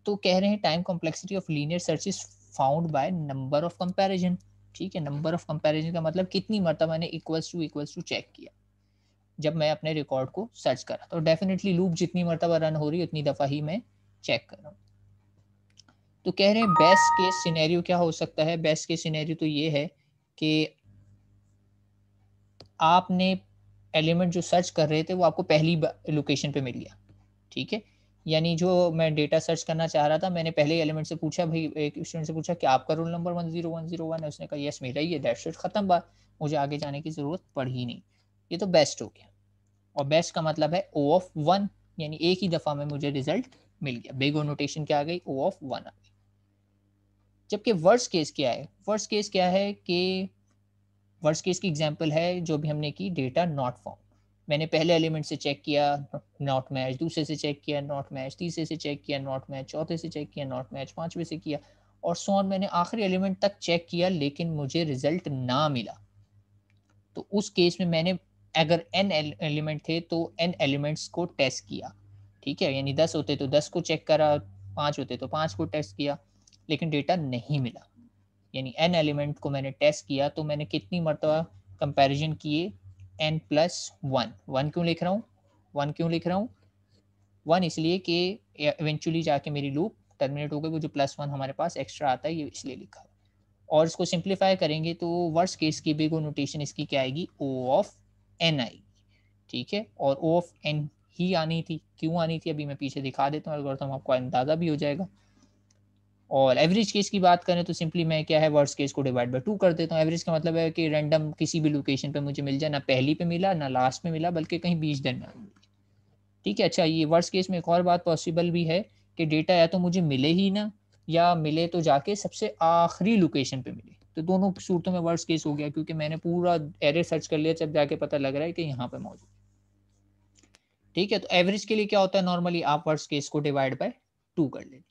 तो कह रहे हैं time complexity of linear search is found by number of comparison ठीक है नंबर ऑफ कंपैरिजन का मतलब कितनी मरतबा ने equals to equals to check किया जब मैं अपने रिकॉर्ड को सर्च कर रहा था डेफिनेटली तो लूप जितनी मरतबा रन हो रही है उतनी दफ़ा ही मैं चेक कर रहा हूँ तो कह रहे हैं बेस्ट के सीनेरियो क्या हो सकता है बेस्ट के सीनेरियो तो ये है कि आपने एलिमेंट जो सर्च कर रहे थे वो आपको पहली लोकेशन पे मिल गया ठीक है यानी जो मैं डेटा सर्च करना चाह रहा था मैंने पहले एलिमेंट से पूछा भाई एक स्टूडेंट से पूछा कि आपका roll number one zero one zero one है उसने कहा यस मेरा ही है शीट ख़त्म बात मुझे आगे जाने की ज़रूरत पड़ी नहीं ये तो बेस्ट हो गया और बेस्ट का मतलब है ओ ऑफ वन यानी एक ही दफ़ा में मुझे रिजल्ट मिल गया बेगो नोटेशन क्या आ गई ओ ऑफ वन आ गई जबकि वर्स केस क्या है वर्स केस क्या है कि वर्स केस की एग्जाम्पल है जो भी हमने की डेटा नॉट फॉर्म मैंने पहले एलिमेंट से चेक किया नॉट मैच दूसरे से चेक किया नॉट मैच तीसरे से चेक किया नॉट मैच चौथे से चेक किया नॉट मैच पाँचवें से किया और सोन मैंने आखिरी एलिमेंट तक चेक किया लेकिन मुझे रिजल्ट ना मिला तो उस केस में मैंने अगर एन एलिमेंट थे तो एन एलिमेंट्स को टेस्ट किया ठीक है यानी दस होते तो दस को चेक करा पाँच होते तो पाँच को टेस्ट किया लेकिन डेटा नहीं मिला यानी एन एलिमेंट को मैंने टेस्ट किया तो मैंने कितनी मरतबा कंपेरिजन किए एन प्लस वन वन क्यों लिख रहा हूँ वन क्यों लिख रहा हूँ वन इसलिए कि इवेंचुअली जाके मेरी लूप टर्मिनेट हो गई वो जो प्लस वन हमारे पास एक्स्ट्रा आता है ये इसलिए लिखा और इसको सिंप्लीफाई करेंगे तो वर्स केस की भी वो नोटेशन इसकी क्या आएगी ओ ऑफ एन आएगी e, ठीक है और ओ ऑफ एन ही आनी थी क्यों आनी थी अभी मैं पीछे दिखा देता हूँ एल्गोरिथम आपको अंदाज़ा भी हो जाएगा और एवरेज केस की बात करें तो सिंपली मैं क्या है वर्स केस को डिवाइड बाय टू कर देता हूँ एवरेज का मतलब है कि रैंडम किसी भी लोकेशन पे मुझे मिल जाए ना पहली पे मिला ना लास्ट में मिला बल्कि कहीं बीच दिन में ठीक है अच्छा ये वर्स केस में एक और बात पॉसिबल भी है कि डेटा या तो मुझे मिले ही ना या मिले तो जाके सबसे आखिरी लोकेशन पे मिले तो दोनों सूरतों में वर्ड केस हो गया क्योंकि मैंने पूरा एरे सर्च कर लिया जब जाके पता लग रहा है कि यहाँ पे मौजूद ठीक है तो एवरेज के लिए क्या होता है नॉर्मली आप वर्ड केस को डिवाइड बाय टू कर लेते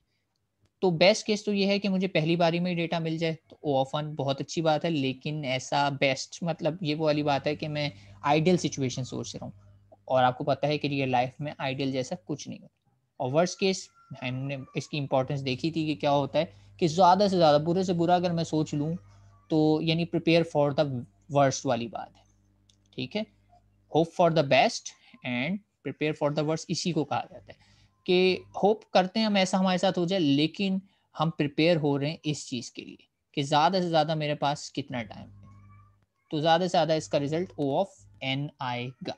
तो बेस्ट केस तो ये है कि मुझे पहली बारी में ही डेटा मिल जाए तो ओ ऑफ वन बहुत अच्छी बात है लेकिन ऐसा बेस्ट मतलब ये वो वाली बात है कि मैं आइडियल सिचुएशन सोच रहा हूँ और आपको पता है कि रियल लाइफ में आइडियल जैसा कुछ नहीं होता और वर्स्ट केस हमने इसकी इंपॉर्टेंस देखी थी कि क्या होता है कि ज़्यादा से ज़्यादा बुरे से बुरा अगर मैं सोच लूँ तो यानी प्रिपेयर फॉर द वर्स्ट वाली बात है ठीक है hope for the best and prepare for the worst इसी को कहा जाता है कि होप करते हैं हम ऐसा हमारे साथ हो जाए लेकिन हम प्रिपेयर हो रहे हैं इस चीज़ के लिए कि ज़्यादा से ज़्यादा मेरे पास कितना टाइम है तो ज़्यादा से ज़्यादा इसका रिजल्ट ओ ऑफ एन आएगा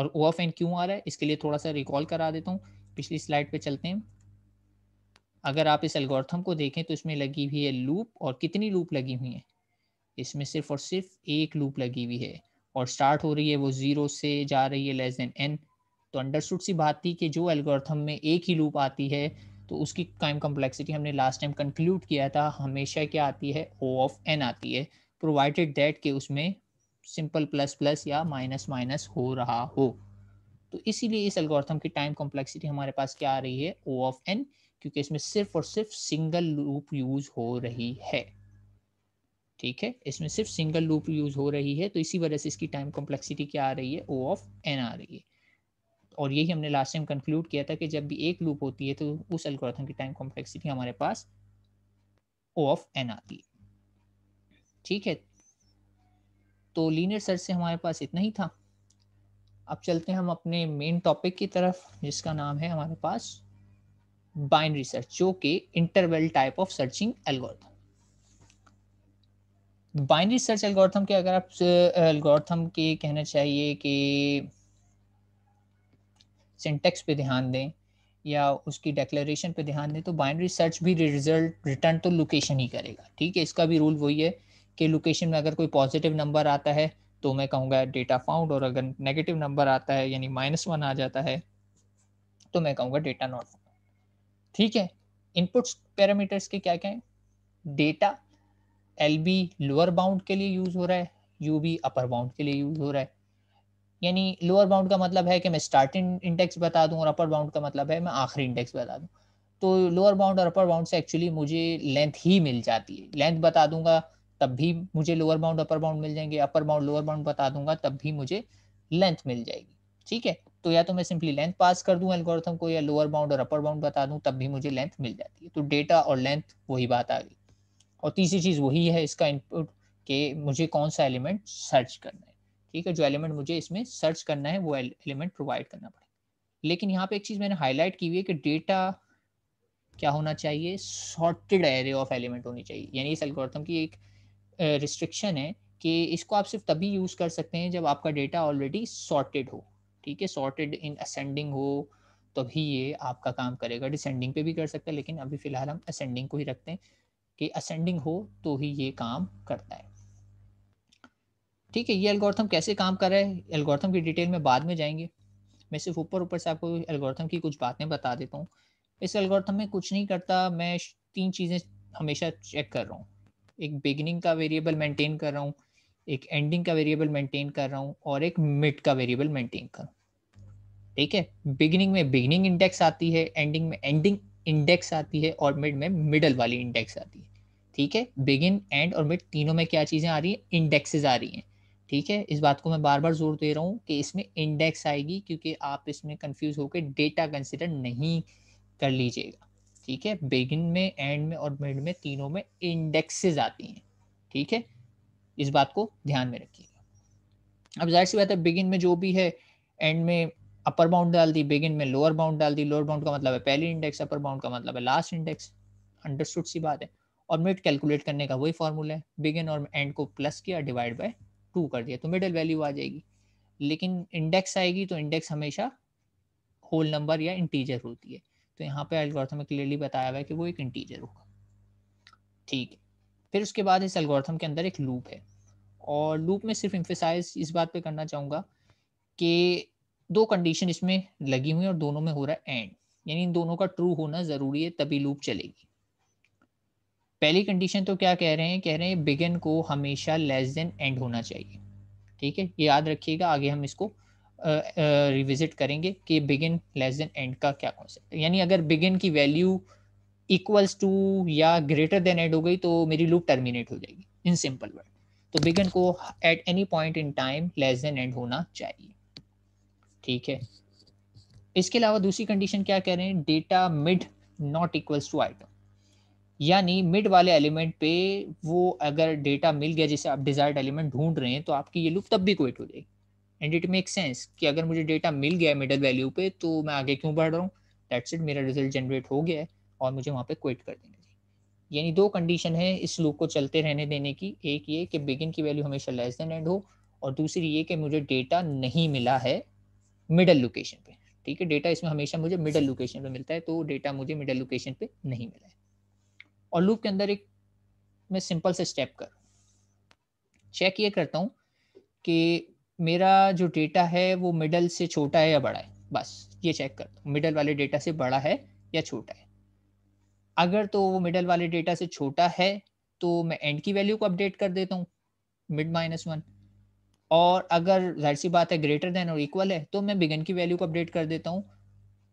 और ओ ऑफ एन क्यों आ रहा है इसके लिए थोड़ा सा रिकॉल करा देता हूँ पिछली स्लाइड पे चलते हैं अगर आप इस एल्गोरथम को देखें तो इसमें लगी हुई है लूप और कितनी लूप लगी हुई है इसमें सिर्फ और सिर्फ एक लूप लगी हुई है और स्टार्ट हो रही है वो ज़ीरो से जा रही है लेस देन एन तो अंडरस्टूड सी बात थी कि जो एल्गोरिथम में एक ही लूप आती है तो उसकी टाइम कम्प्लेक्सिटी हमने लास्ट टाइम कंक्लूड किया था हमेशा क्या आती है ओ ऑफ एन आती है प्रोवाइडेड दैट के उसमें सिंपल प्लस प्लस या माइनस माइनस हो रहा हो तो इसीलिए इस एल्गोरिथम की टाइम कॉम्प्लेक्सिटी हमारे पास क्या आ रही है ओ ऑफ एन क्योंकि इसमें सिर्फ और सिर्फ सिंगल लूप यूज हो रही है ठीक है इसमें सिर्फ सिंगल लूप यूज हो रही है तो इसी वजह से इसकी टाइम कॉम्प्लेक्सिटी क्या आ रही है ओ ऑफ एन आ रही है और यही हमने लास्ट टाइम कंक्लूड किया था कि जब भी एक लूप होती है तो उस एल्गोरिथम की टाइम कॉम्प्लेक्सिटी हमारे पास ओ ऑफ एन आती है ठीक है तो लीनियर सर्च से हमारे पास इतना ही था अब चलते हैं हम अपने मेन टॉपिक की तरफ जिसका नाम है हमारे पास बाइनरी सर्च जो कि interval type of searching algorithm binary search algorithm के अगर आप एल्गोरिथम के कहना चाहिए कि सिंटेक्स पे ध्यान दें या उसकी डेक्लेशन पे ध्यान दें तो बाइनरी सर्च भी रिजल्ट रिटर्न तो लोकेशन ही करेगा ठीक है इसका भी रूल वही है कि लोकेशन में अगर कोई पॉजिटिव नंबर आता है तो मैं कहूँगा डेटा फाउंड और अगर नेगेटिव नंबर आता है यानी माइनस वन आ जाता है तो मैं कहूँगा डेटा नॉट फाउंड ठीक है इनपुट्स पैरामीटर्स के क्या क्या हैं data L B lower bound के लिए यूज़ हो रहा है यू बी अपर बाउंड के लिए यूज़ हो रहा है यानी लोअर बाउंड का मतलब है कि मैं स्टार्टिंग इंडेक्स बता दूं और अपर बाउंड का मतलब है मैं आखिरी इंडेक्स बता दूं तो लोअर बाउंड और अपर बाउंड से एक्चुअली मुझे लेंथ ही मिल जाती है लेंथ बता दूंगा तब भी मुझे लोअर बाउंड अपर बाउंड मिल जाएंगे अपर बाउंड लोअर बाउंड बता दूंगा तब भी मुझे लेंथ मिल जाएगी ठीक है तो या तो मैं सिंपली लेंथ पास कर दूं एल्गोरिथम को या लोअर बाउंड और अपर बाउंड बता दूं तब भी मुझे लेंथ मिल जाती है तो डेटा और लेंथ वही बात आ गई और तीसरी चीज़ वही है इसका इनपुट कि मुझे कौन सा एलिमेंट सर्च करना है ठीक है जो एलिमेंट मुझे इसमें सर्च करना है वो एलिमेंट प्रोवाइड करना पड़ेगा लेकिन यहाँ पे एक चीज़ मैंने हाईलाइट की हुई है कि डेटा क्या होना चाहिए सॉर्टेड एरे ऑफ एलिमेंट होनी चाहिए यानी इस एल्गोरिथम की एक रिस्ट्रिक्शन है कि इसको आप सिर्फ तभी यूज़ कर सकते हैं जब आपका डेटा ऑलरेडी सॉर्टेड हो ठीक है सॉर्टेड इन असेंडिंग हो तभी ये आपका काम करेगा डिसेंडिंग पे भी कर सकते हैं लेकिन अभी फ़िलहाल हम असेंडिंग को ही रखते हैं कि असेंडिंग हो तो ही ये काम करता है ठीक है ये एल्गोरिथम कैसे काम कर रहा है एल्गोरिथम की डिटेल में बाद में जाएंगे मैं सिर्फ ऊपर ऊपर से आपको एल्गोरिथम की कुछ बातें बता देता हूँ इस एल्गोरिथम में कुछ नहीं करता मैं तीन चीज़ें हमेशा चेक कर रहा हूँ एक बिगिनिंग का वेरिएबल मेंटेन कर रहा हूँ एक एंडिंग का वेरिएबल मेंटेन कर रहा हूँ और एक मिड का वेरिएबल मेंटेन कर ठीक है बिगिनिंग में बिगिनिंग इंडेक्स आती है एंडिंग में एंडिंग इंडेक्स आती है और मिड में मिडल वाली इंडेक्स आती है ठीक है बिगिन एंड और मिड तीनों में क्या चीज़ें आ रही हैं इंडेक्सेज आ रही हैं ठीक है इस बात को मैं बार बार जोर दे रहा हूँ कि इसमें इंडेक्स आएगी क्योंकि आप इसमें कंफ्यूज होकर डेटा कंसिडर नहीं कर लीजिएगा ठीक है बिगिन में एंड में और मिड में तीनों में इंडेक्सेज आती हैं ठीक है इस बात को ध्यान में रखिएगा अब जाहिर सी बात है बिगिन में जो भी है एंड में अपर बाउंड डाल दी बिगिन में लोअर बाउंड डाल दी लोअर बाउंड का मतलब है पहली इंडेक्स अपर बाउंड का मतलब है लास्ट इंडेक्स अंडरस्टूड सी बात है और मिड कैलकुलेट करने का वही फॉर्मूला है बिगिन और एंड को प्लस किया डिवाइड बाय टू कर दिया तो मिडल वैल्यू आ जाएगी लेकिन इंडेक्स आएगी तो इंडेक्स हमेशा होल नंबर या इंटीजर होती है तो यहाँ पे एल्गोरिथम में क्लियरली बताया हुआ है कि वो एक इंटीजर होगा ठीक है फिर उसके बाद इस एल्गोरिथम के अंदर एक लूप है और लूप में सिर्फ इम्फेसाइज इस बात पे करना चाहूँगा कि दो कंडीशन इसमें लगी हुई है और दोनों में हो रहा है एंड यानी इन दोनों का ट्रू होना ज़रूरी है तभी लूप चलेगी पहली कंडीशन तो क्या कह रहे हैं कह रहे हैं बिगिन को हमेशा लेस देन एंड होना चाहिए ठीक है ये याद रखिएगा आगे हम इसको रिविजिट करेंगे कि बिगिन लेस देन एंड का क्या कॉन्सेप्ट यानी अगर बिगिन की वैल्यू इक्वल्स टू या ग्रेटर देन एड हो गई तो मेरी लूप टर्मिनेट हो जाएगी इन सिंपल वर्ड तो बिगन को at any point in time less than end होना चाहिए ठीक है इसके अलावा दूसरी कंडीशन क्या कह रहे हैं data mid not equals to item यानी मिड वाले एलिमेंट पे वो अगर डेटा मिल गया जैसे आप डिजायर्ड एलिमेंट ढूंढ रहे हैं तो आपकी ये लूप तब भी क्वेट हो जाएगी एंड इट मेक सेंस कि अगर मुझे डेटा मिल गया मिडल वैल्यू पे तो मैं आगे क्यों बढ़ रहा हूँ दैट्स इट मेरा रिजल्ट जनरेट हो गया है और मुझे वहाँ पे क्विट कर देना चाहिए यानी दो कंडीशन है इस लूप को चलते रहने देने की एक ये कि बिगिन की वैल्यू हमेशा लेस देन एंड हो और दूसरी ये कि मुझे डेटा नहीं मिला है मिडल लोकेशन पे ठीक है डेटा इसमें हमेशा मुझे मिडल लोकेशन पे मिलता है तो डेटा मुझे मिडल लोकेशन पे नहीं मिला है और लूप के अंदर एक मैं सिंपल से स्टेप कर चेक ये करता हूँ कि मेरा जो डेटा है वो मिडल से छोटा है या बड़ा है बस ये चेक करता हूँ मिडल वाले डेटा से बड़ा है या छोटा है अगर तो वो मिडल वाले डेटा से छोटा है तो मैं एंड की वैल्यू को अपडेट कर देता हूँ मिड माइनस वन और अगर जाहिर सी बात है ग्रेटर देन और इक्वल है तो मैं बिगन की वैल्यू को अपडेट कर देता हूँ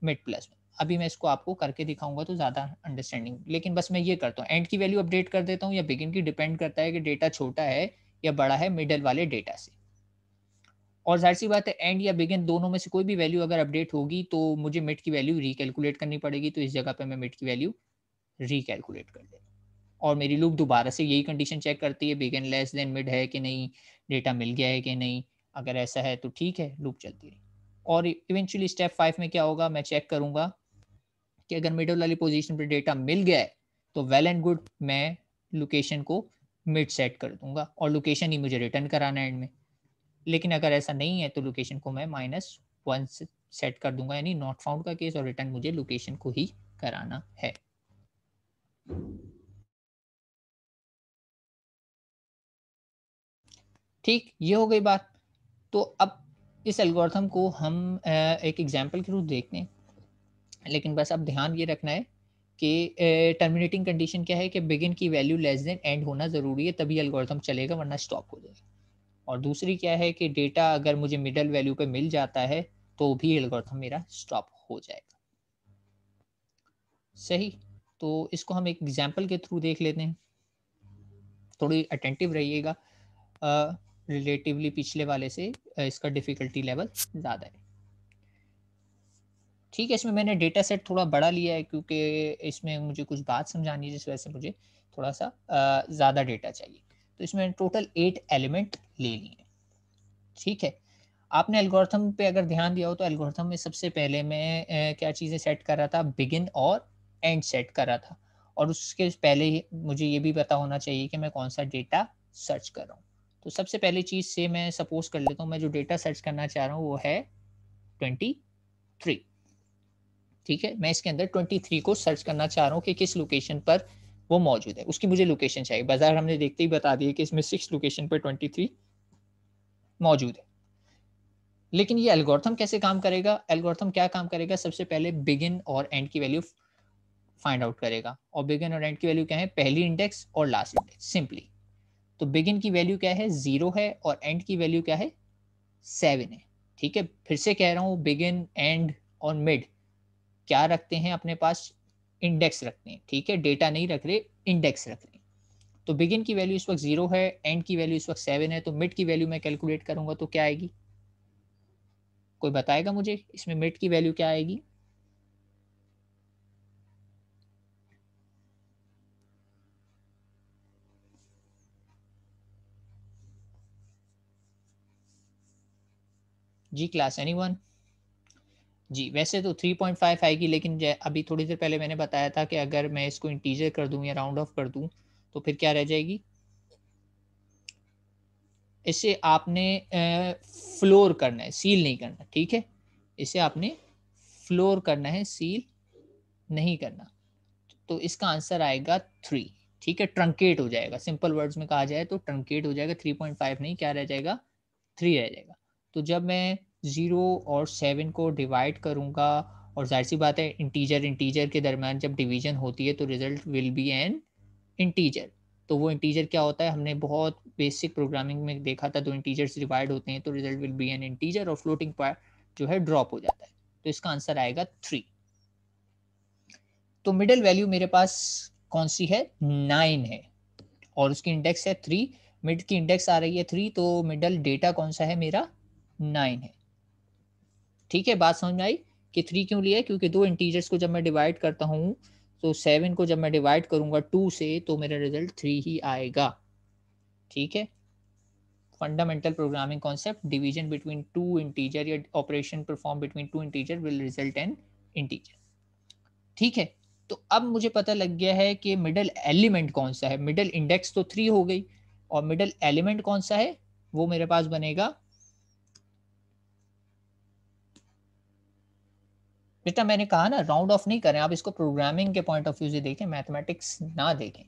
मिड प्लस वन अभी मैं इसको आपको करके दिखाऊंगा तो ज़्यादा अंडरस्टैंडिंग लेकिन बस मैं ये करता हूँ एंड की वैल्यू अपडेट कर देता हूँ या बिगिन की डिपेंड करता है कि डेटा छोटा है या बड़ा है मिडल वाले डेटा से और जाहिर सी बात है एंड या बिगिन दोनों में से कोई भी वैल्यू अगर अपडेट होगी तो मुझे मिड की वैल्यू रिकेलकुलेट करनी पड़ेगी तो इस जगह पर मैं मिड की वैल्यू रिकैलकुलेट कर देना और मेरी लूप दोबारा से यही कंडीशन चेक करती है बिग लेस देन मिड है कि नहीं डेटा मिल गया है कि नहीं अगर ऐसा है तो ठीक है लूप चलती रही और इवेंचुअली स्टेप फाइव में क्या होगा मैं चेक करूँगा कि अगर मिडल वाली पोजीशन पर डेटा मिल गया है तो वेल एंड गुड मैं लोकेशन को मिड सेट कर दूंगा और लोकेशन ही मुझे रिटर्न कराना एंड में लेकिन अगर ऐसा नहीं है तो लोकेशन को मैं माइनस वन सेट कर दूंगा यानी नॉट फाउंड का केस और रिटर्न मुझे लोकेशन को ही कराना है ठीक ये हो गई बात तो अब इस एल्गोरिथम को हम एक एग्जाम्पल के रूप देखते हैं लेकिन बस अब ध्यान ये रखना है कि टर्मिनेटिंग कंडीशन क्या है कि बिगिन की वैल्यू लेस देन एंड होना ज़रूरी है तभी एल्गोरिथम चलेगा वरना स्टॉप हो जाएगा और दूसरी क्या है कि डेटा अगर मुझे मिडल वैल्यू पे मिल जाता है तो भी एल्गोरिथम मेरा स्टॉप हो जाएगा सही तो इसको हम एक एग्जाम्पल के थ्रू देख लेते हैं थोड़ी अटेंटिव रहिएगा रिलेटिवली पिछले वाले से इसका डिफ़िकल्टी लेवल ज़्यादा है ठीक है इसमें मैंने डेटा सेट थोड़ा बड़ा लिया है क्योंकि इसमें मुझे कुछ बात समझानी है जिस वजह से मुझे थोड़ा सा ज़्यादा डेटा चाहिए तो इसमें टोटल एट एलिमेंट ले लिए ठीक है आपने एल्गोरिथम पे अगर ध्यान दिया हो तो एल्गोरिथम में सबसे पहले मैं क्या चीज़ें सेट कर रहा था बिगिन और एंड सेट करा था और उसके पहले ही मुझे ये भी पता होना चाहिए कि मैं कौन सा डेटा सर्च कर रहा हूँ तो सबसे पहली चीज़ से मैं सपोज कर लेता हूँ मैं जो डेटा सर्च करना चाह रहा हूँ वो है ट्वेंटी थ्री ठीक है मैं इसके अंदर ट्वेंटी थ्री को सर्च करना चाह रहा हूँ कि किस लोकेशन पर वो मौजूद है उसकी मुझे लोकेशन चाहिए बाजार हमने देखते ही बता दिए कि इसमें सिक्स लोकेशन पर ट्वेंटी थ्री मौजूद है लेकिन ये एल्गोरिथम कैसे काम करेगा एल्गोरिथम क्या काम करेगा सबसे पहले बिगिन और एंड की वैल्यू फाइंड आउट करेगा और बिगिन और एंड की वैल्यू क्या है पहली इंडेक्स और लास्ट इंडेक्स सिंपली तो बिगिन की वैल्यू क्या है जीरो है और एंड की वैल्यू क्या है सेवन है ठीक है फिर से कह रहा हूँ बिगिन एंड और मिड क्या रखते हैं अपने पास इंडेक्स रखते हैं ठीक है डेटा नहीं रख रहे इंडेक्स रख रहे हैं तो बिगिन की वैल्यू इस वक्त जीरो है एंड की वैल्यू इस वक्त सेवन है तो मिड की वैल्यू मैं कैलकुलेट करूंगा तो क्या आएगी कोई बताएगा मुझे इसमें मिड की वैल्यू क्या आएगी जी क्लास एनी वन जी वैसे तो 3.5 आएगी लेकिन अभी थोड़ी देर पहले मैंने बताया था कि अगर मैं इसको इंटीजर कर दूं या राउंड ऑफ कर दूं तो फिर क्या रह जाएगी इसे आपने फ्लोर करना है सील नहीं करना ठीक है इसे आपने फ्लोर करना है सील नहीं करना तो इसका आंसर आएगा थ्री ठीक है ट्रंकेट हो जाएगा सिंपल वर्ड्स में कहा जाए तो ट्रंकेट हो जाएगा थ्री पॉइंट फाइव नहीं क्या रह जाएगा थ्री रह जाएगा तो जब मैं ज़ीरो और सेवन को डिवाइड करूँगा और जाहिर सी बात है इंटीजर इंटीजर के दरमियान जब डिवीजन होती है तो result will be an integer तो वो इंटीजर क्या होता है हमने बहुत बेसिक प्रोग्रामिंग में देखा था दो इंटीजर्स डिवाइड होते हैं तो result will be an integer और फ्लोटिंग पार्ट जो है ड्रॉप हो जाता है तो इसका आंसर आएगा थ्री तो मिडल वैल्यू मेरे पास कौन सी है नाइन है और उसकी इंडेक्स है थ्री मिड की इंडेक्स आ रही है थ्री तो मिडल डेटा कौन सा है मेरा नाइन है ठीक है बात समझ में आई कि थ्री क्यों लिया है क्योंकि दो इंटीजर्स को जब मैं डिवाइड करता हूं तो सेवन को जब मैं डिवाइड करूंगा टू से तो मेरा रिजल्ट थ्री ही आएगा ठीक है fundamental programming concept division between two integer या operation perform between two integer will result an integer ठीक है तो अब मुझे पता लग गया है कि मिडल एलिमेंट कौन सा है मिडल इंडेक्स तो थ्री हो गई और मिडल एलिमेंट कौन सा है वो मेरे पास बनेगा बेटा मैंने कहा ना राउंड ऑफ नहीं करें आप इसको प्रोग्रामिंग के पॉइंट ऑफ व्यू से देखें मैथमेटिक्स ना देखें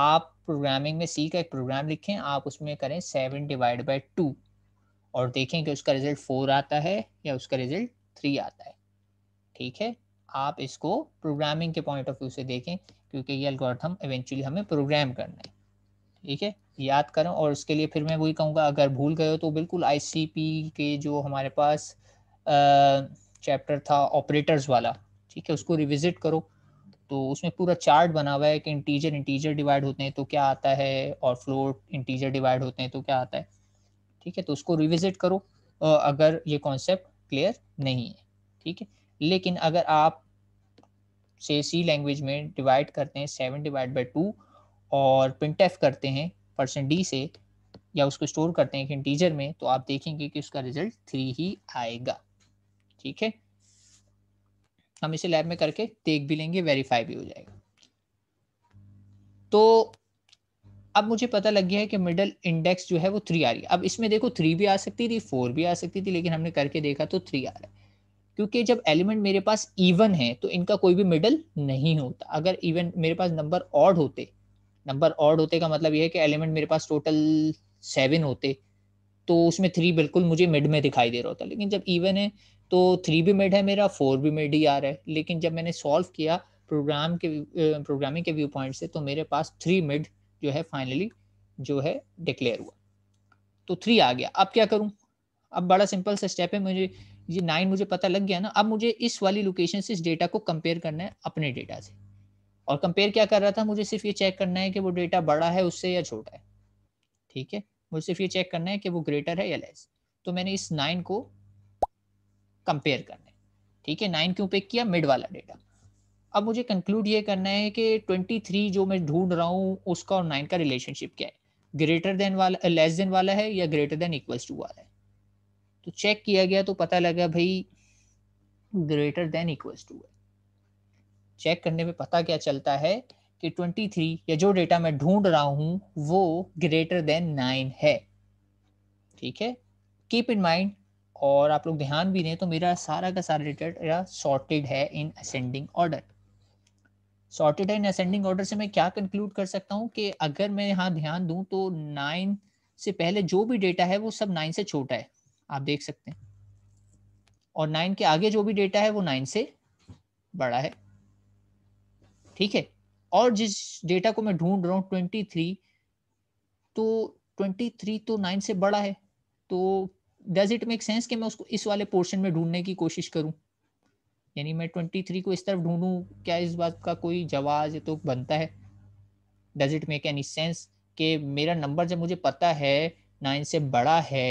आप प्रोग्रामिंग में सी का एक प्रोग्राम लिखें आप उसमें करें सेवन डिवाइड बाई टू और देखें कि उसका रिजल्ट फोर आता है या उसका रिजल्ट थ्री आता है ठीक है आप इसको प्रोग्रामिंग के पॉइंट ऑफ व्यू से देखें क्योंकि ये हम इवेंचुअली हमें प्रोग्राम करना है ठीक है याद करें और उसके लिए फिर मैं वही कहूँगा अगर भूल गए हो तो बिल्कुल आई के जो हमारे पास आ, चैप्टर था ऑपरेटर्स वाला ठीक है उसको रिविजिट करो तो उसमें पूरा चार्ट बना हुआ है कि इंटीजर इंटीजर डिवाइड होते हैं तो क्या आता है और फ्लोट इंटीजर डिवाइड होते हैं तो क्या आता है ठीक है तो उसको रिविजिट करो अगर ये कॉन्सेप्ट क्लियर नहीं है ठीक है लेकिन अगर आप से सी लैंग्वेज में डिवाइड करते हैं सेवन डिवाइड बाई टू और एफ करते हैं परसेंट डी से या उसको स्टोर करते हैं एक इंटीजर में तो आप देखेंगे कि उसका रिजल्ट थ्री ही आएगा ठीक है हम इसे लैब में करके देख भी लेंगे वेरीफाई भी हो जाएगा तो अब मुझे पता लग गया है कि मिडल इंडेक्स जो है वो थ्री आ रही है अब इसमें देखो थ्री भी आ सकती थी फोर भी आ सकती थी लेकिन हमने करके देखा तो थ्री आ रहा है क्योंकि जब एलिमेंट मेरे पास इवन है तो इनका कोई भी मिडल नहीं होता अगर इवन मेरे पास नंबर ऑड होते नंबर ऑड होते का मतलब यह है कि एलिमेंट मेरे पास टोटल सेवन होते तो उसमें थ्री बिल्कुल मुझे मिड में दिखाई दे रहा होता लेकिन जब इवन है तो थ्री भी मिड है मेरा फोर भी मिड ही आ रहा है लेकिन जब मैंने सॉल्व किया प्रोग्राम के प्रोग्रामिंग के व्यू पॉइंट से तो मेरे पास थ्री मिड जो है फाइनली जो है डिक्लेयर हुआ तो थ्री आ गया अब क्या करूँ अब बड़ा सिंपल सा स्टेप है मुझे ये नाइन मुझे पता लग गया ना अब मुझे इस वाली लोकेशन से इस डेटा को कंपेयर करना है अपने डेटा से और कंपेयर क्या कर रहा था मुझे सिर्फ ये चेक करना है कि वो डेटा बड़ा है उससे या छोटा है ठीक है मुझे सिर्फ ये चेक करना है कि वो ग्रेटर है या लेस तो मैंने इस नाइन को कंपेयर करने ठीक है नाइन क्यों पिक किया मिड वाला डेटा अब मुझे कंक्लूड ये करना है कि ट्वेंटी थ्री जो मैं ढूंढ रहा हूँ उसका और नाइन का रिलेशनशिप क्या है ग्रेटर देन वाला लेस uh, देन वाला है या ग्रेटर देन इक्वल्स टू वाला है तो चेक किया गया तो पता लगा भाई ग्रेटर देन इक्वल्स टू है चेक करने में पता क्या चलता है कि 23 या जो डेटा मैं ढूंढ रहा हूँ वो ग्रेटर देन नाइन है ठीक है कीप इन माइंड और आप लोग ध्यान भी दें तो मेरा सारा का सारा डेटा सॉर्टेड है इन असेंडिंग ऑर्डर सॉर्टेड है इन असेंडिंग ऑर्डर से मैं क्या कंक्लूड कर सकता हूँ कि अगर मैं यहाँ ध्यान दूँ तो नाइन से पहले जो भी डेटा है वो सब नाइन से छोटा है आप देख सकते हैं और नाइन के आगे जो भी डेटा है वो नाइन से बड़ा है ठीक है और जिस डेटा को मैं ढूंढ रहा हूँ ट्वेंटी थ्री तो ट्वेंटी थ्री तो नाइन से बड़ा है तो डज इट मेक सेंस कि मैं उसको इस वाले पोर्शन में ढूंढने की कोशिश करूँ यानी मैं ट्वेंटी थ्री को इस तरफ ढूंढूं क्या इस बात का कोई जवाब तो बनता है does it make any sense कि मेरा नंबर जब मुझे पता है नाइन से बड़ा है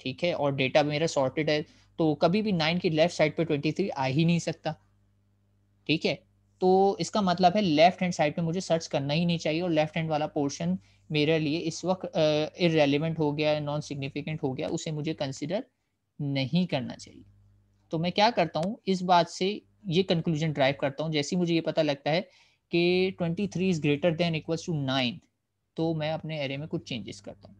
ठीक है और डेटा मेरा सॉर्टेड है तो कभी भी नाइन की लेफ्ट साइड पर ट्वेंटी थ्री आ ही नहीं सकता ठीक है तो इसका मतलब है लेफ्ट हैंड साइड पे मुझे सर्च करना ही नहीं चाहिए और लेफ्ट हैंड वाला पोर्शन मेरे लिए इस वक्त इरेलीवेंट हो गया नॉन सिग्निफिकेंट हो गया उसे मुझे कंसिडर नहीं करना चाहिए तो मैं क्या करता हूँ इस बात से ये कंक्लूजन ड्राइव करता हूँ जैसे मुझे ये पता लगता है कि twenty three is greater than equals to nine तो मैं अपने एरे में कुछ चेंजेस करता हूँ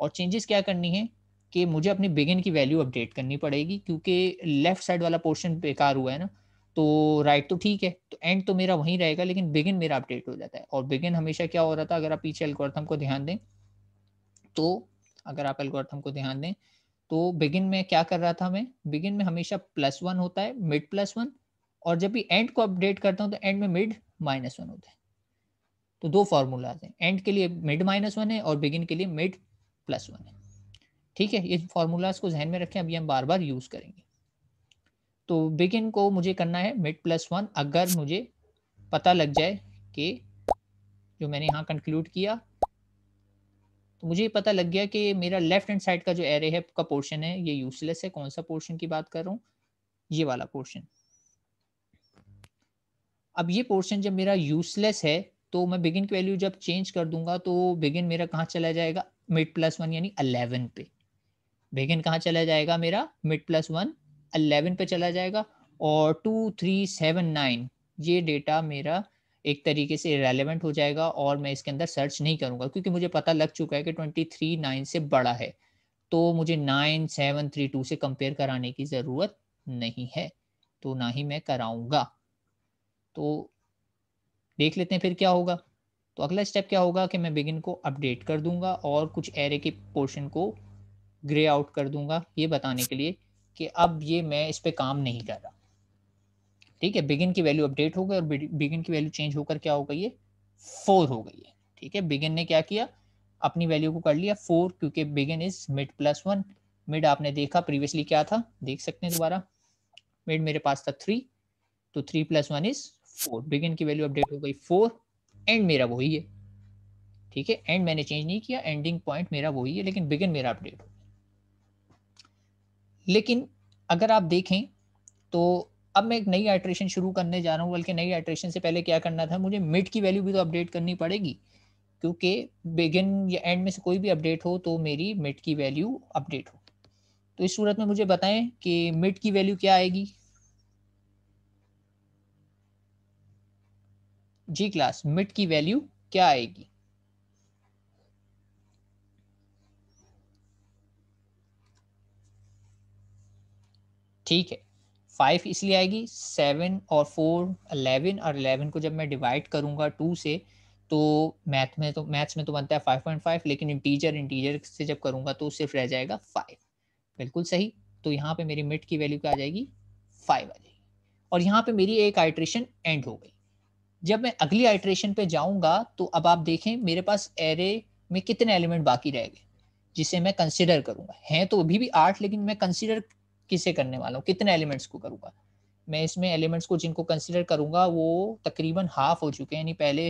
और चेंजेस क्या करनी है कि मुझे अपनी बिगिन की वैल्यू अपडेट करनी पड़ेगी क्योंकि लेफ्ट साइड वाला पोर्शन बेकार हुआ है ना तो राइट तो ठीक है तो एंड तो मेरा वहीं रहेगा लेकिन बिगिन मेरा अपडेट हो जाता है और बिगिन हमेशा क्या हो रहा था अगर आप पीछे एल्गोरिथम को ध्यान दें तो अगर आप एल्गोरिथम को ध्यान दें तो बिगिन में क्या कर रहा था मैं बिगिन में हमेशा प्लस वन होता है मिड प्लस वन और जब भी एंड को अपडेट करता हूँ तो एंड में मिड माइनस वन होता है तो दो फार्मूलाज हैं एंड के लिए मिड माइनस वन है और बिगिन के लिए मिड प्लस वन है ठीक है ये फार्मूलाज को जहन में रखें अभी हम बार बार यूज़ करेंगे तो बिगिन को मुझे करना है मिड प्लस वन अगर मुझे पता लग जाए कि जो मैंने यहाँ कंक्लूड किया तो मुझे पता लग गया कि मेरा लेफ्ट हैंड साइड का जो एरे है का पोर्शन है ये यूजलेस है कौन सा पोर्शन की बात कर रहा हूँ ये वाला पोर्शन अब ये पोर्शन जब मेरा यूजलेस है तो मैं बिगिन की वैल्यू जब चेंज कर दूंगा तो बिगिन मेरा कहाँ चला जाएगा मिड प्लस वन यानी अलेवन पे बिगिन कहाँ चला जाएगा मेरा मिड प्लस वन अलेवन पे चला जाएगा और टू थ्री सेवन नाइन ये डेटा मेरा एक तरीके से रेलिवेंट हो जाएगा और मैं इसके अंदर सर्च नहीं करूँगा क्योंकि मुझे पता लग चुका है कि ट्वेंटी थ्री नाइन से बड़ा है तो मुझे नाइन सेवन थ्री टू से कंपेयर कराने की ज़रूरत नहीं है तो ना ही मैं कराऊंगा तो देख लेते हैं फिर क्या होगा तो अगला स्टेप क्या होगा कि मैं बिगिन को अपडेट कर दूंगा और कुछ एरे के पोर्शन को ग्रे आउट कर दूंगा ये बताने के लिए कि अब ये मैं इस पर काम नहीं कर रहा ठीक है बिगिन की वैल्यू अपडेट हो गई और बिगिन की वैल्यू चेंज होकर क्या हो गई है फोर हो गई है ठीक है बिगिन ने क्या किया अपनी वैल्यू को कर लिया फोर क्योंकि begin is mid plus one mid आपने देखा प्रीवियसली क्या था देख सकते हैं दोबारा मिड मेरे पास था थ्री तो three plus one is four begin की वैल्यू अपडेट हो गई फोर एंड मेरा वही है ठीक है एंड मैंने चेंज नहीं किया एंडिंग पॉइंट मेरा वही है लेकिन बिगिन मेरा अपडेट हो लेकिन अगर आप देखें तो अब मैं एक नई आइट्रेशन शुरू करने जा रहा हूँ बल्कि नई आइट्रेशन से पहले क्या करना था मुझे मिड की वैल्यू भी तो अपडेट करनी पड़ेगी क्योंकि बिगिन या एंड में से कोई भी अपडेट हो तो मेरी मिड की वैल्यू अपडेट हो तो इस सूरत में मुझे बताएं कि मिड की वैल्यू क्या आएगी जी क्लास मिड की वैल्यू क्या आएगी ठीक है फाइव इसलिए आएगी सेवन और फोर अलेवन और अलेवन को जब मैं डिवाइड करूँगा टू से तो मैथ में तो मैथ्स में तो बनता है फाइव पॉइंट फाइव लेकिन इंटीजर इंटीजर से जब करूँगा तो सिर्फ रह जाएगा फाइव बिल्कुल सही तो यहाँ पे मेरी मिड की वैल्यू क्या आ जाएगी फाइव आ जाएगी और यहाँ पे मेरी एक आइट्रेशन एंड हो गई जब मैं अगली आइट्रेशन पे जाऊँगा तो अब आप देखें मेरे पास एरे में कितने एलिमेंट बाकी रह गए जिसे मैं कंसिडर करूँगा हैं तो अभी भी आठ लेकिन मैं कंसिडर किसे करने वाला हूँ कितने एलिमेंट्स को करूँगा मैं इसमें एलिमेंट्स को जिनको कंसिडर करूँगा वो तकरीबन हाफ हो चुके हैं यानी पहले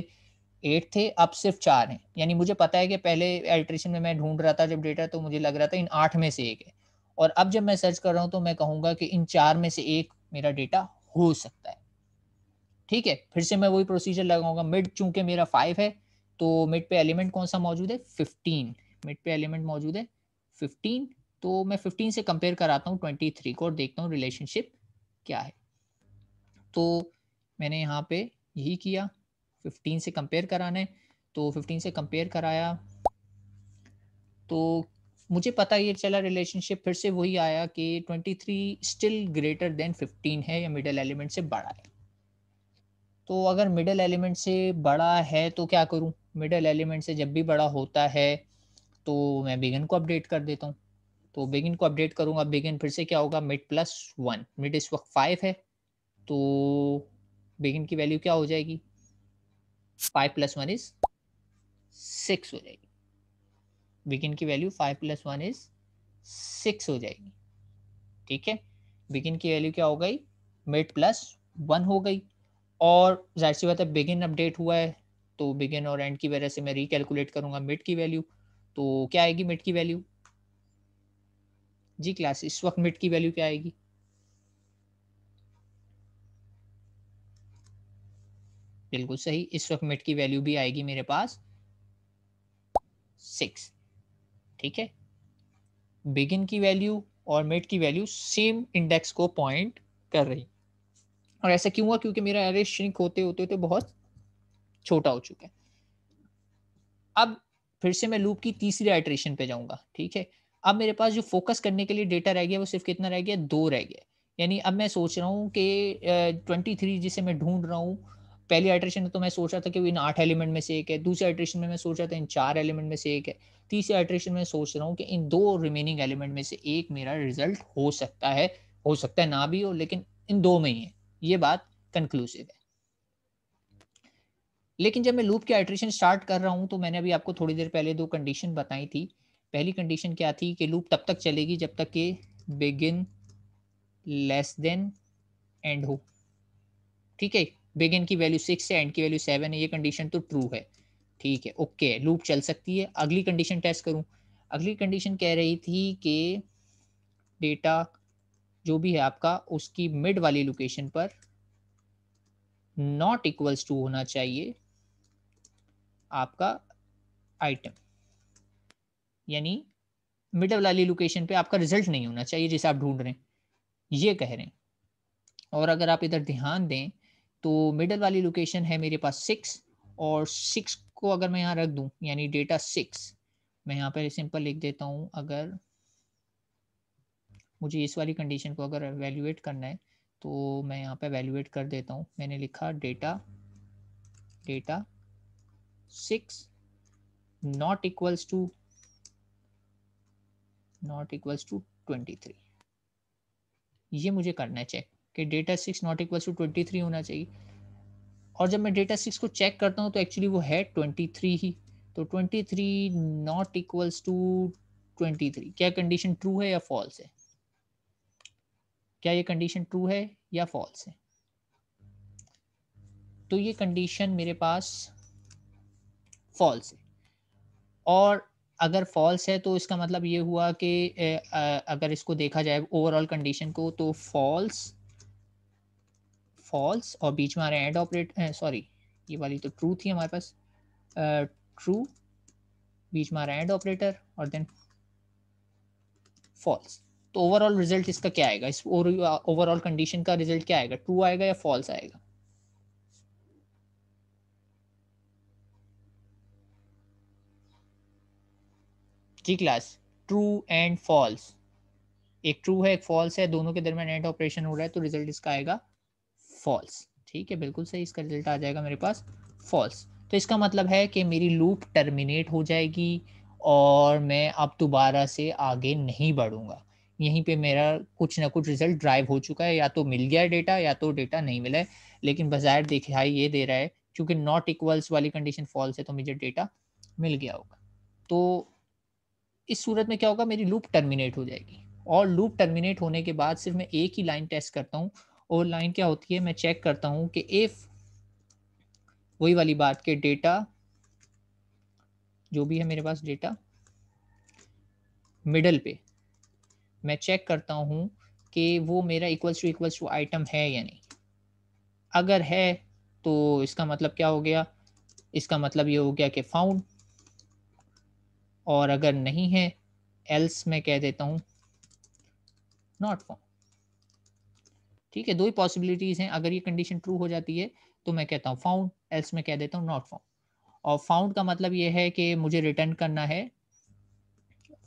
एट थे अब सिर्फ चार हैं यानी मुझे पता है कि पहले एल्ट्रेशन में मैं ढूंढ रहा था जब डेटा तो मुझे लग रहा था इन आठ में से एक है और अब जब मैं सर्च कर रहा हूँ तो मैं कहूँगा कि इन चार में से एक मेरा डेटा हो सकता है ठीक है फिर से मैं वही प्रोसीजर लगाऊंगा मिड चूंकि मेरा फाइव है तो मिड पे एलिमेंट कौन सा मौजूद है फिफ्टीन मिड पे एलिमेंट मौजूद है फिफ्टीन तो मैं 15 से कंपेयर कराता हूँ 23 को और देखता हूँ रिलेशनशिप क्या है तो मैंने यहाँ पे यही किया 15 से कंपेयर कराना है तो 15 से कंपेयर कराया तो मुझे पता ये चला रिलेशनशिप फिर से वही आया कि 23 स्टिल ग्रेटर देन 15 है या मिडल एलिमेंट से बड़ा है तो अगर मिडल एलिमेंट से बड़ा है तो क्या करूँ मिडल एलिमेंट से जब भी बड़ा होता है तो मैं बिगन को अपडेट कर देता हूँ तो बिगिन को अपडेट करूंगा बिगिन फिर से क्या होगा मिड प्लस वन मिड इस वक्त फाइव है तो बिगिन की वैल्यू क्या हो जाएगी five plus one is six हो जाएगी बिगिन की value five plus one is six हो जाएगी ठीक है बिगिन की वैल्यू क्या हो गई मिड प्लस वन हो गई और जाहिर सी बात है बिगिन अपडेट हुआ है तो बिगिन और एंड की वजह से मैं रिकेलकुलेट करूंगा मिड की वैल्यू तो क्या आएगी मिड की वैल्यू जी क्लास इस वक्त मिड की वैल्यू क्या आएगी बिल्कुल सही इस वक्त मिड की वैल्यू भी आएगी मेरे पास सिक्स ठीक है बिगिन की वैल्यू और मिड की वैल्यू सेम इंडेक्स को पॉइंट कर रही और ऐसा क्यों हुआ क्योंकि मेरा एरे श्रिंक होते होते होते बहुत छोटा हो चुका है अब फिर से मैं लूप की तीसरी आइट्रेशन पे जाऊंगा ठीक है अब मेरे पास जो फोकस करने के लिए डेटा रह गया वो सिर्फ कितना रह गया दो रह गया यानी अब मैं सोच रहा हूँ कि ट्वेंटी थ्री जिसे मैं ढूंढ रहा हूँ पहली आइट्रेशन तो मैं सोच रहा था कि वो इन आठ एलिमेंट में से एक है दूसरे आइट्रेशन में मैं सोच रहा था इन चार एलिमेंट में से एक है तीसरे आइट्रेशन में सोच रहा हूँ कि इन दो रिमेनिंग एलिमेंट में से एक मेरा रिजल्ट हो सकता है हो सकता है ना भी हो लेकिन इन दो में ही है ये बात कंक्लूसिव है लेकिन जब मैं लूप के आइट्रेशन स्टार्ट कर रहा हूँ तो मैंने अभी आपको थोड़ी देर पहले दो कंडीशन बताई थी पहली कंडीशन क्या थी कि लूप तब तक चलेगी जब तक कि बिगिन लेस देन एंड हो ठीक है बिगिन की वैल्यू सिक्स है एंड की वैल्यू सेवन है ये कंडीशन तो ट्रू है ठीक है ओके लूप चल सकती है अगली कंडीशन टेस्ट करूँ अगली कंडीशन कह रही थी कि डेटा जो भी है आपका उसकी मिड वाली लोकेशन पर नॉट इक्वल्स टू होना चाहिए आपका आइटम यानी मिडल वाली लोकेशन पे आपका रिजल्ट नहीं होना चाहिए जिसे आप ढूंढ रहे हैं ये कह रहे हैं और अगर आप इधर ध्यान दें तो मिडल वाली लोकेशन है मेरे पास सिक्स और सिक्स को अगर मैं यहाँ रख दूँ यानी डेटा सिक्स मैं यहाँ पर सिंपल लिख देता हूँ अगर मुझे इस वाली कंडीशन को अगर एवेल्यूएट करना है तो मैं यहाँ पे एवेल्यूएट कर देता हूँ मैंने लिखा data data six not equals to not equals to twenty three ये मुझे करना है चेक कि data six not equals to twenty three होना चाहिए और जब मैं डेटा सिक्स को चेक करता हूँ तो एक्चुअली वो है ट्वेंटी थ्री ही तो twenty three not equals to twenty three क्या कंडीशन ट्रू है या फॉल्स है क्या ये कंडीशन ट्रू है या फॉल्स है तो ये कंडीशन मेरे पास फॉल्स है और अगर फॉल्स है तो इसका मतलब ये हुआ कि अगर इसको देखा जाए ओवरऑल कंडीशन को तो फॉल्स फॉल्स और बीच में आ रहे हैं एंड ऑपरेट सॉरी ये वाली तो ट्रू थी हमारे पास ट्रू बीच में आ रहा है एंड ऑपरेटर और देन फॉल्स तो ओवरऑल रिजल्ट इसका क्या आएगा इस ओवरऑल कंडीशन का रिजल्ट क्या आएगा ट्रू आएगा या फॉल्स आएगा जी क्लास ट्रू एंड फॉल्स एक ट्रू है एक फॉल्स है दोनों के दरमियान एंड ऑपरेशन हो रहा है तो रिजल्ट इसका आएगा फॉल्स ठीक है बिल्कुल सही इसका रिजल्ट आ जाएगा मेरे पास फॉल्स तो इसका मतलब है कि मेरी लूप टर्मिनेट हो जाएगी और मैं अब दोबारा से आगे नहीं बढ़ूंगा यहीं पे मेरा कुछ ना कुछ रिजल्ट ड्राइव हो चुका है या तो मिल गया डेटा या तो डेटा नहीं मिला है लेकिन बाजार दिखाई ये दे रहा है क्योंकि नॉट इक्वल्स वाली कंडीशन फॉल्स है तो मुझे डेटा मिल गया होगा तो इस सूरत में क्या होगा मेरी लूप टर्मिनेट हो जाएगी और लूप टर्मिनेट होने के बाद सिर्फ मैं एक ही लाइन टेस्ट करता हूँ और लाइन क्या होती है मैं चेक करता हूँ कि इफ़ वही वाली बात के डेटा जो भी है मेरे पास डेटा मिडल पे मैं चेक करता हूँ कि वो मेरा equals to equals to item है या नहीं अगर है तो इसका मतलब क्या हो गया इसका मतलब ये हो गया कि फाउंड और अगर नहीं है एल्स मैं कह देता हूँ नॉट फॉर्म ठीक है दो ही पॉसिबिलिटीज़ हैं अगर ये कंडीशन ट्रू हो जाती है तो मैं कहता हूँ फाउंड एल्स मैं कह देता हूँ नॉट फॉर्म और फाउंड का मतलब ये है कि मुझे रिटर्न करना है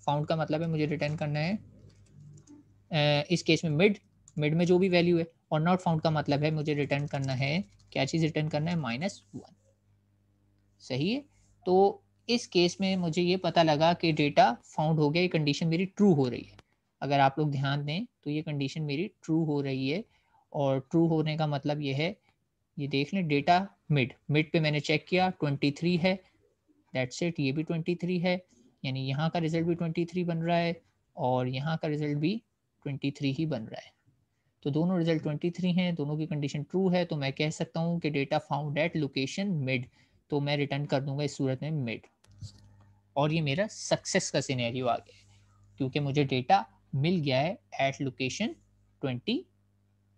फाउंड का मतलब है मुझे रिटर्न करना है इस केस में मिड मिड में जो भी वैल्यू है और नॉट फाउंड का मतलब है मुझे रिटर्न करना है क्या चीज़ रिटर्न करना है माइनस वन सही है तो इस केस में मुझे ये पता लगा कि डेटा फाउंड हो गया ये कंडीशन मेरी ट्रू हो रही है अगर आप लोग ध्यान दें तो ये कंडीशन मेरी ट्रू हो रही है और ट्रू होने का मतलब ये है ये देख लें डेटा मिड मिड पे मैंने चेक किया 23 है दैट्स इट ये भी 23 है यानी यहाँ का रिजल्ट भी 23 बन रहा है और यहाँ का रिजल्ट भी 23 ही बन रहा है तो दोनों रिजल्ट 23 हैं दोनों की कंडीशन ट्रू है तो मैं कह सकता हूँ कि data found at location mid तो मैं रिटर्न कर दूंगा इस सूरत में मिड और ये मेरा सक्सेस का सीनेरियो आ गया है क्योंकि मुझे डेटा मिल गया है एट लोकेशन ट्वेंटी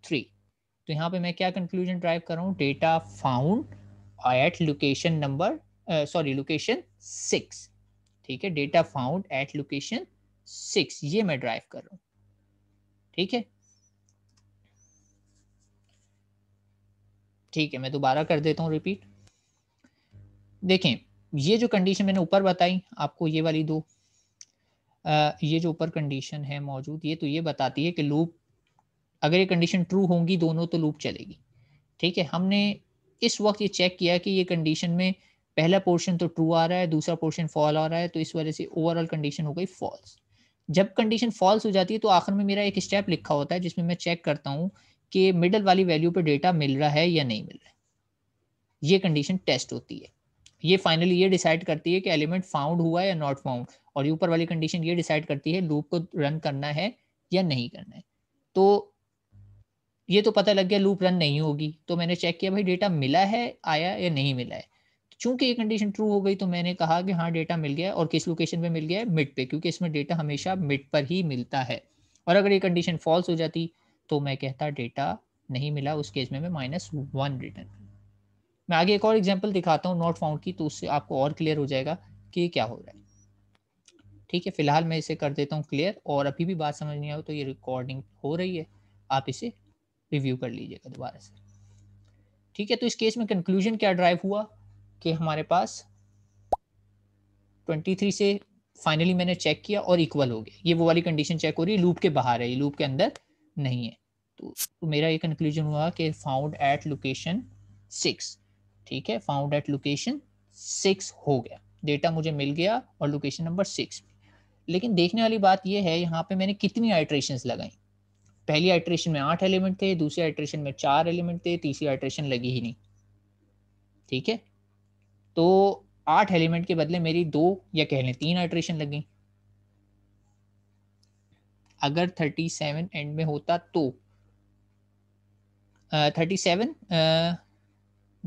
थ्री तो यहाँ पे मैं क्या कंक्लूजन ड्राइव कर रहा हूँ data found at location number sorry location six ठीक है data found at location six ये मैं ड्राइव कर रहा हूँ ठीक है ठीक है मैं दोबारा कर देता हूँ रिपीट देखें ये जो कंडीशन मैंने ऊपर बताई आपको ये वाली दो आ, ये जो ऊपर कंडीशन है मौजूद ये तो ये बताती है कि लूप अगर ये कंडीशन ट्रू होंगी दोनों तो लूप चलेगी ठीक है हमने इस वक्त ये चेक किया कि ये कंडीशन में पहला पोर्शन तो ट्रू आ रहा है दूसरा पोर्शन फॉल आ रहा है तो इस वजह से ओवरऑल कंडीशन हो गई फॉल्स जब कंडीशन फॉल्स हो जाती है तो आखिर में मेरा एक स्टेप लिखा होता है जिसमें मैं चेक करता हूँ कि मिडल वाली वैल्यू पर डेटा मिल रहा है या नहीं मिल रहा है ये कंडीशन टेस्ट होती है ये फाइनली ये डिसाइड करती है कि एलिमेंट फाउंड हुआ या नॉट फाउंड और ये ऊपर वाली कंडीशन ये डिसाइड करती है लूप को रन करना है या नहीं करना है तो ये तो पता लग गया लूप रन नहीं होगी तो मैंने चेक किया भाई डेटा मिला है आया या नहीं मिला है चूंकि ये कंडीशन ट्रू हो गई तो मैंने कहा कि हाँ डेटा मिल गया और किस लोकेशन पे मिल गया है मिड पे क्योंकि इसमें डेटा हमेशा मिड पर ही मिलता है और अगर ये कंडीशन फॉल्स हो जाती तो मैं कहता डेटा नहीं मिला उस केस में मैं माइनस वन रिटर्न मैं आगे एक और एग्जाम्पल दिखाता हूँ नॉट फाउंड की तो उससे आपको और क्लियर हो जाएगा कि क्या हो रहा है ठीक है फिलहाल मैं इसे कर देता हूँ क्लियर और अभी भी बात समझ नहीं आई तो ये रिकॉर्डिंग हो रही है आप इसे रिव्यू कर लीजिएगा दोबारा से ठीक है तो इस केस में कंक्लूजन क्या ड्राइव हुआ कि हमारे पास 23 से फाइनली मैंने चेक किया और इक्वल हो गया ये वो वाली कंडीशन चेक हो रही है लूप के बाहर है ये लूप के अंदर नहीं है तो, तो मेरा ये कंक्लूजन हुआ कि फाउंड एट लोकेशन सिक्स ठीक है फाउंड एट लोकेशन सिक्स हो गया डेटा मुझे मिल गया और लोकेशन नंबर सिक्स लेकिन देखने वाली बात यह है यहाँ पे मैंने कितनी आइट्रेशन लगाई पहली आइट्रेशन में आठ एलिमेंट थे दूसरी आइट्रेशन में चार एलिमेंट थे तीसरी आइट्रेशन लगी ही नहीं ठीक है तो आठ एलिमेंट के बदले मेरी दो या कह लें तीन आइट्रेशन लग गई अगर थर्टी सेवन एंड में होता तो थर्टी सेवन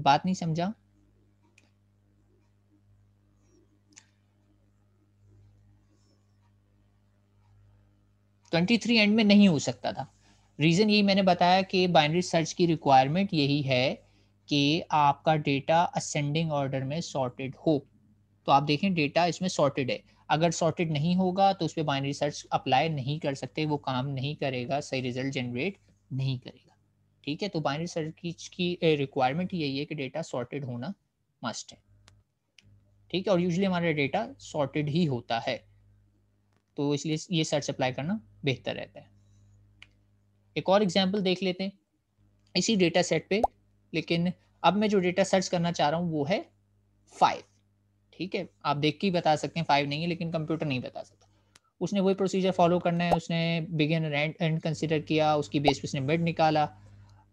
बात नहीं समझा ट्वेंटी थ्री एंड में नहीं हो सकता था रीज़न यही मैंने बताया कि बाइनरी सर्च की रिक्वायरमेंट यही है कि आपका डेटा असेंडिंग ऑर्डर में सॉर्टेड हो तो आप देखें डेटा इसमें सॉर्टेड है अगर सॉर्टेड नहीं होगा तो उस पर बाइनरी सर्च अप्लाई नहीं कर सकते वो काम नहीं करेगा सही रिजल्ट जनरेट नहीं करेगा ठीक है तो बाइनरी सर्च की रिक्वायरमेंट यही है कि डेटा सॉर्टेड होना मस्ट है ठीक है और यूजली हमारा डेटा सॉर्टेड ही होता है तो इसलिए ये सर्च अप्लाई करना बेहतर रहता है एक और एग्जाम्पल देख लेते हैं इसी डेटा सेट पे लेकिन अब मैं जो डेटा सर्च करना चाह रहा हूँ वो है फाइव ठीक है आप देख के ही बता सकते हैं फाइव नहीं है लेकिन कंप्यूटर नहीं बता सकता उसने वही प्रोसीजर फॉलो करना है उसने बिगिन एंड कंसिडर किया उसकी बेस पे उसने बेड निकाला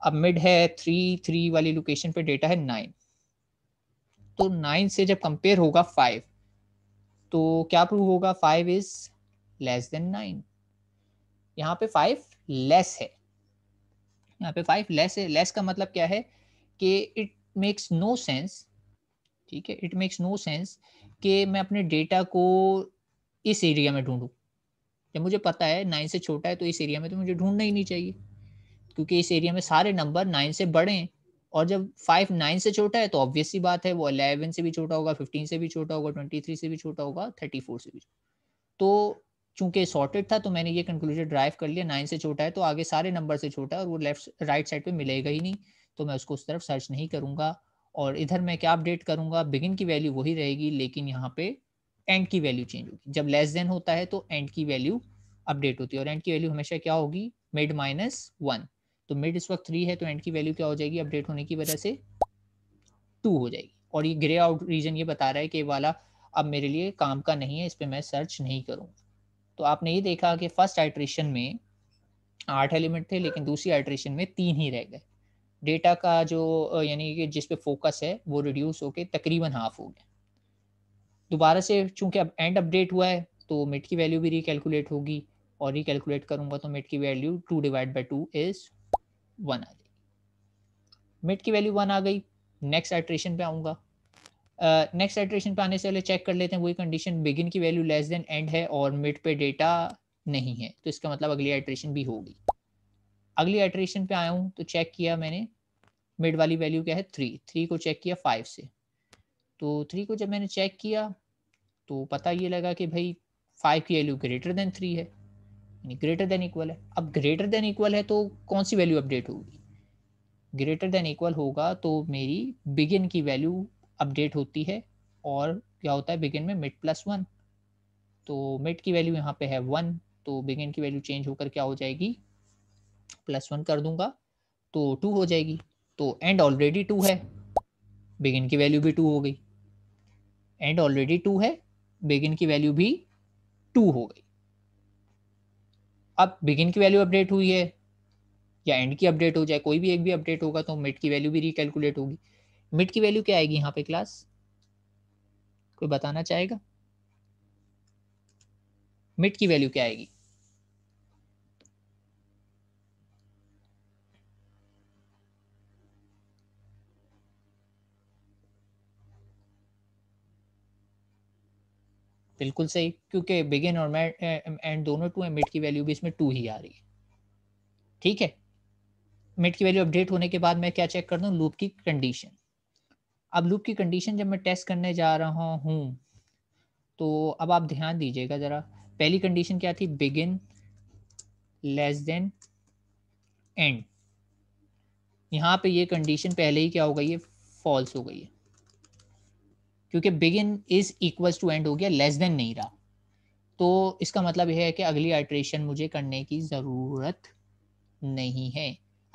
अब मिड है थ्री थ्री वाली लोकेशन पे डेटा है नाइन तो नाइन से जब कंपेयर होगा फाइव तो क्या प्रूव होगा five is less than nine यहाँ पे फाइव लेस है यहाँ पे फाइव लेस है लेस का मतलब क्या है कि इट मेक्स नो सेंस ठीक है इट मेक्स नो सेंस कि मैं अपने डेटा को इस एरिया में ढूंढू जब मुझे पता है नाइन से छोटा है तो इस एरिया में तो मुझे ढूंढना ही नहीं चाहिए क्योंकि इस एरिया में सारे नंबर नाइन से बड़े हैं और जब फाइव नाइन से छोटा है तो ऑब्वियसली बात है वो अलेवन से भी छोटा होगा फिफ्टीन से भी छोटा होगा ट्वेंटी थ्री से भी छोटा होगा थर्टी फोर से भी तो चूंकि सॉर्टेड था तो मैंने ये कंक्लूजन ड्राइव कर लिया नाइन से छोटा है तो आगे सारे नंबर से छोटा है और वो लेफ्ट राइट साइड पर मिलेगा ही नहीं तो मैं उसको उस तरफ सर्च नहीं करूँगा और इधर मैं क्या अपडेट करूँगा बिगिन की वैल्यू वही रहेगी लेकिन यहाँ पे एंड की वैल्यू चेंज होगी जब लेस देन होता है तो एंड की वैल्यू अपडेट होती है और एंड की वैल्यू हमेशा क्या होगी मिड माइनस वन तो मिड इस वक्त थ्री है तो एंड की वैल्यू क्या हो जाएगी अपडेट होने की वजह से टू हो जाएगी और ये ग्रे आउट रीजन ये बता रहा है कि वाला अब मेरे लिए काम का नहीं है इस पर मैं सर्च नहीं करूँगा तो आपने ये देखा कि फर्स्ट आइट्रेशन में आठ एलिमेंट थे लेकिन दूसरी आइट्रेशन में तीन ही रह गए डेटा का जो यानी कि जिस पे फोकस है वो रिड्यूस होके तकरीबन हाफ हो गया दोबारा से चूंकि अब एंड अपडेट हुआ है तो मिट की वैल्यू भी रिकेलकुलेट होगी और रिकेलकुलेट करूंगा तो मिट की value two divide by two is one आ जाएगी मिड की वैल्यू वन आ गई नेक्स्ट एट्रेशन पे आऊँगा नेक्स्ट uh, एट्रेशन पे आने से पहले चेक कर लेते हैं वही कंडीशन बिगिन की वैल्यू लेस देन एंड है और मिड पे डेटा नहीं है तो इसका मतलब अगली एट्रेशन भी होगी अगली एट्रेशन पे आया हूँ तो चेक किया मैंने मिड वाली वैल्यू क्या है थ्री थ्री को चेक किया फाइव से तो थ्री को जब मैंने चेक किया तो पता ये लगा कि भाई फाइव की वैल्यू ग्रेटर देन थ्री है ग्रेटर देन इक्वल है अब ग्रेटर देन इक्वल है तो कौन सी वैल्यू अपडेट होगी ग्रेटर देन इक्वल होगा तो मेरी बिगिन की वैल्यू अपडेट होती है और क्या होता है बिगिन में मिड प्लस वन तो मिड की वैल्यू यहाँ पे है वन तो बिगिन की वैल्यू चेंज होकर क्या हो जाएगी प्लस वन कर दूंगा तो टू हो जाएगी तो एंड ऑलरेडी टू है बिगिन की वैल्यू भी टू हो गई एंड ऑलरेडी टू है बिगिन की वैल्यू भी टू हो गई अब बिगिन की वैल्यू अपडेट हुई है या एंड की अपडेट हो जाए कोई भी एक भी अपडेट होगा तो मिड की वैल्यू भी रिकेलकुलेट होगी मिड की वैल्यू क्या आएगी यहाँ पे क्लास कोई बताना चाहेगा मिड की वैल्यू क्या आएगी बिल्कुल सही क्योंकि बिगिन और एंड दोनों टू है मिड की वैल्यू भी इसमें टू ही आ रही है ठीक है मिड की वैल्यू अपडेट होने के बाद मैं क्या चेक कर दूँ लूप की कंडीशन अब लूप की कंडीशन जब मैं टेस्ट करने जा रहा हूँ तो अब आप ध्यान दीजिएगा ज़रा पहली कंडीशन क्या थी बिगिन लेस देन एंड यहाँ पे ये कंडीशन पहले ही क्या हो गई है फॉल्स हो गई है क्योंकि begin is equal to end हो गया लेस देन नहीं रहा तो इसका मतलब यह है कि अगली आइट्रेशन मुझे करने की ज़रूरत नहीं है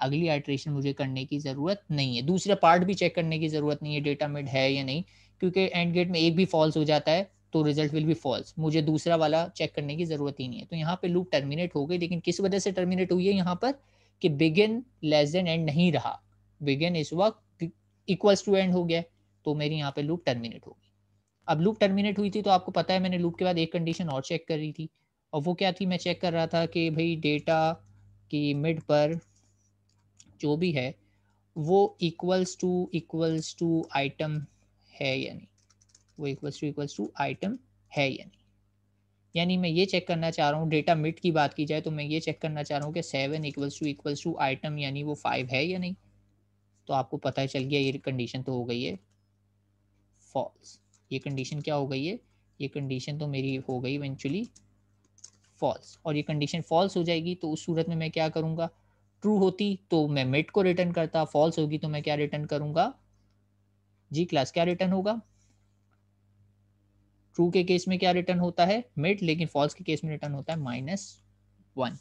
अगली आइट्रेशन मुझे करने की ज़रूरत नहीं है दूसरा पार्ट भी चेक करने की ज़रूरत नहीं है डेटा मिड है या नहीं क्योंकि एंड गेट में एक भी फॉल्स हो जाता है तो रिजल्ट विल बी फॉल्स मुझे दूसरा वाला चेक करने की ज़रूरत ही नहीं है तो यहाँ पे लूप टर्मिनेट हो गई लेकिन किस वजह से टर्मिनेट हुई है यहाँ पर कि बिगिन लेस देन एंड नहीं रहा बिगिन इस वक्त इक्वल्स टू एंड हो गया तो मेरी यहाँ पे लूप टर्मिनेट होगी अब लूप टर्मिनेट हुई थी तो आपको पता है मैंने लूप के बाद एक कंडीशन और चेक कर रही थी और वो क्या थी मैं चेक कर रहा था कि भाई डेटा की मिड पर जो भी है वो equals to equals to item है यानी वो equals to equals to item है यानी यानी मैं ये चेक करना चाह रहा हूँ डेटा मिड की बात की जाए तो मैं ये चेक करना चाह रहा हूँ कि seven equals to equals to item यानी वो फाइव है या नहीं तो आपको पता चल गया ये कंडीशन तो हो गई है फॉल्स ये कंडीशन क्या हो गई है ये कंडीशन तो मेरी हो गई इवेंचुअली फॉल्स और ये कंडीशन फॉल्स हो जाएगी तो उस सूरत में मैं क्या करूँगा ट्रू होती तो मैं मिड को रिटर्न करता फॉल्स होगी तो मैं क्या रिटर्न करूँगा जी क्लास क्या रिटर्न होगा ट्रू के केस में क्या रिटर्न होता है मिड लेकिन फॉल्स के केस में रिटर्न होता है माइनस वन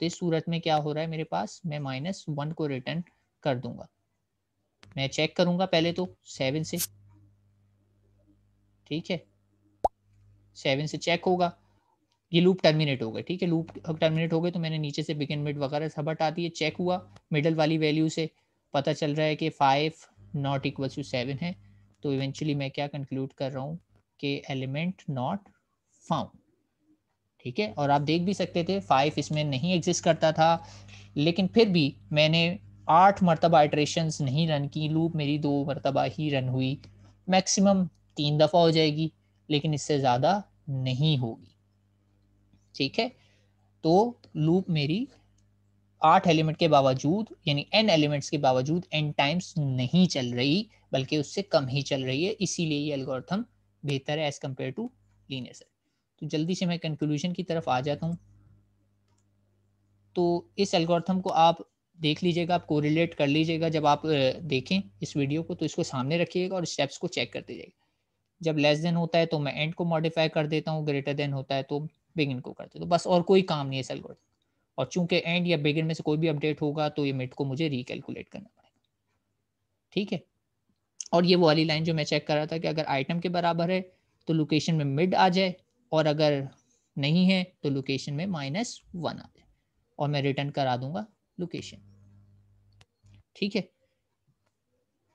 तो इस सूरत में क्या हो रहा है मेरे पास मैं माइनस वन को रिटर्न कर दूंगा मैं चेक करूंगा पहले तो सेवन से ठीक है सेवन से चेक होगा ये लूप टर्मिनेट हो गए ठीक है लूप टर्मिनेट हो गए तो मैंने नीचे से बिगिन मिड वगैरह सब हटा दिए चेक हुआ मिडल वाली वैल्यू से पता चल रहा है कि five not equal to seven है तो इवेंचुअली मैं क्या कंक्लूड कर रहा हूँ कि एलिमेंट नॉट फाउंड ठीक है और आप देख भी सकते थे फाइव इसमें नहीं एग्जिस्ट करता था लेकिन फिर भी मैंने आठ मरतबा आइट्रेशन नहीं रन की लूप मेरी दो मरतबा ही रन हुई मैक्सिमम तीन दफ़ा हो जाएगी लेकिन इससे ज़्यादा नहीं होगी ठीक है तो लूप मेरी आठ एलिमेंट के बावजूद यानी एन एलिमेंट्स के बावजूद एन टाइम्स नहीं चल रही बल्कि उससे कम ही चल रही है इसीलिए ये एल्गोरिथम बेहतर है as compared to linear cell तो जल्दी से मैं कंक्लूजन की तरफ आ जाता हूँ तो इस एल्गोरिथम को आप देख लीजिएगा आप कोरिलेट कर लीजिएगा जब आप देखें इस वीडियो को तो इसको सामने रखिएगा और स्टेप्स को चेक करते जाइए जब लेस देन होता है तो मैं एंड को मॉडिफाई कर देता हूँ ग्रेटर देन होता है तो बिगिन को कर देता हूँ तो बस और कोई काम नहीं है इस और चूंकि एंड या बिगिन में से कोई भी अपडेट होगा तो ये मिट को मुझे रिकेलकुलेट करना पड़ेगा ठीक है और ये वो वाली लाइन जो मैं चेक कर रहा था कि अगर आइटम के बराबर है तो लोकेशन में मिड आ जाए और अगर नहीं है तो लोकेशन में माइनस वन आ जाए और मैं रिटर्न करा दूंगा लोकेशन ठीक है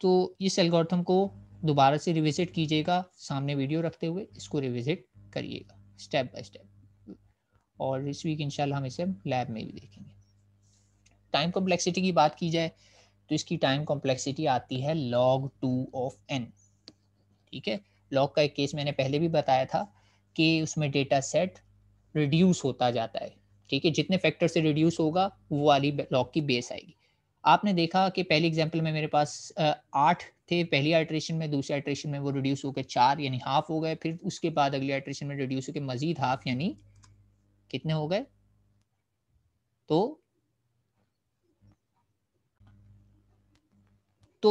तो इस एल्गोरिथम को दोबारा से रिविजिट कीजिएगा सामने वीडियो रखते हुए इसको रिविजिट करिएगा स्टेप बाय स्टेप और इस वीक इंशाल्लाह हम इसे लैब में भी देखेंगे टाइम कॉम्प्लेक्सिटी की बात की जाए तो इसकी टाइम कॉम्प्लेक्सिटी आती है लॉग टू ऑफ एन ठीक है लॉग का एक केस मैंने पहले भी बताया था कि उसमें डेटा सेट रिड्यूस होता जाता है ठीक है जितने फैक्टर से रिड्यूस होगा वो वाली लॉग की बेस आएगी आपने देखा कि पहली एग्जाम्पल में मेरे पास आठ थे पहली आइट्रेशन में दूसरे आइट्रेशन में वो रिड्यूस होकर चार यानी हाफ हो गए फिर उसके बाद अगले आइट्रेशन में रिड्यूस होकर मजीद हाफ यानी कितने हो गए तो तो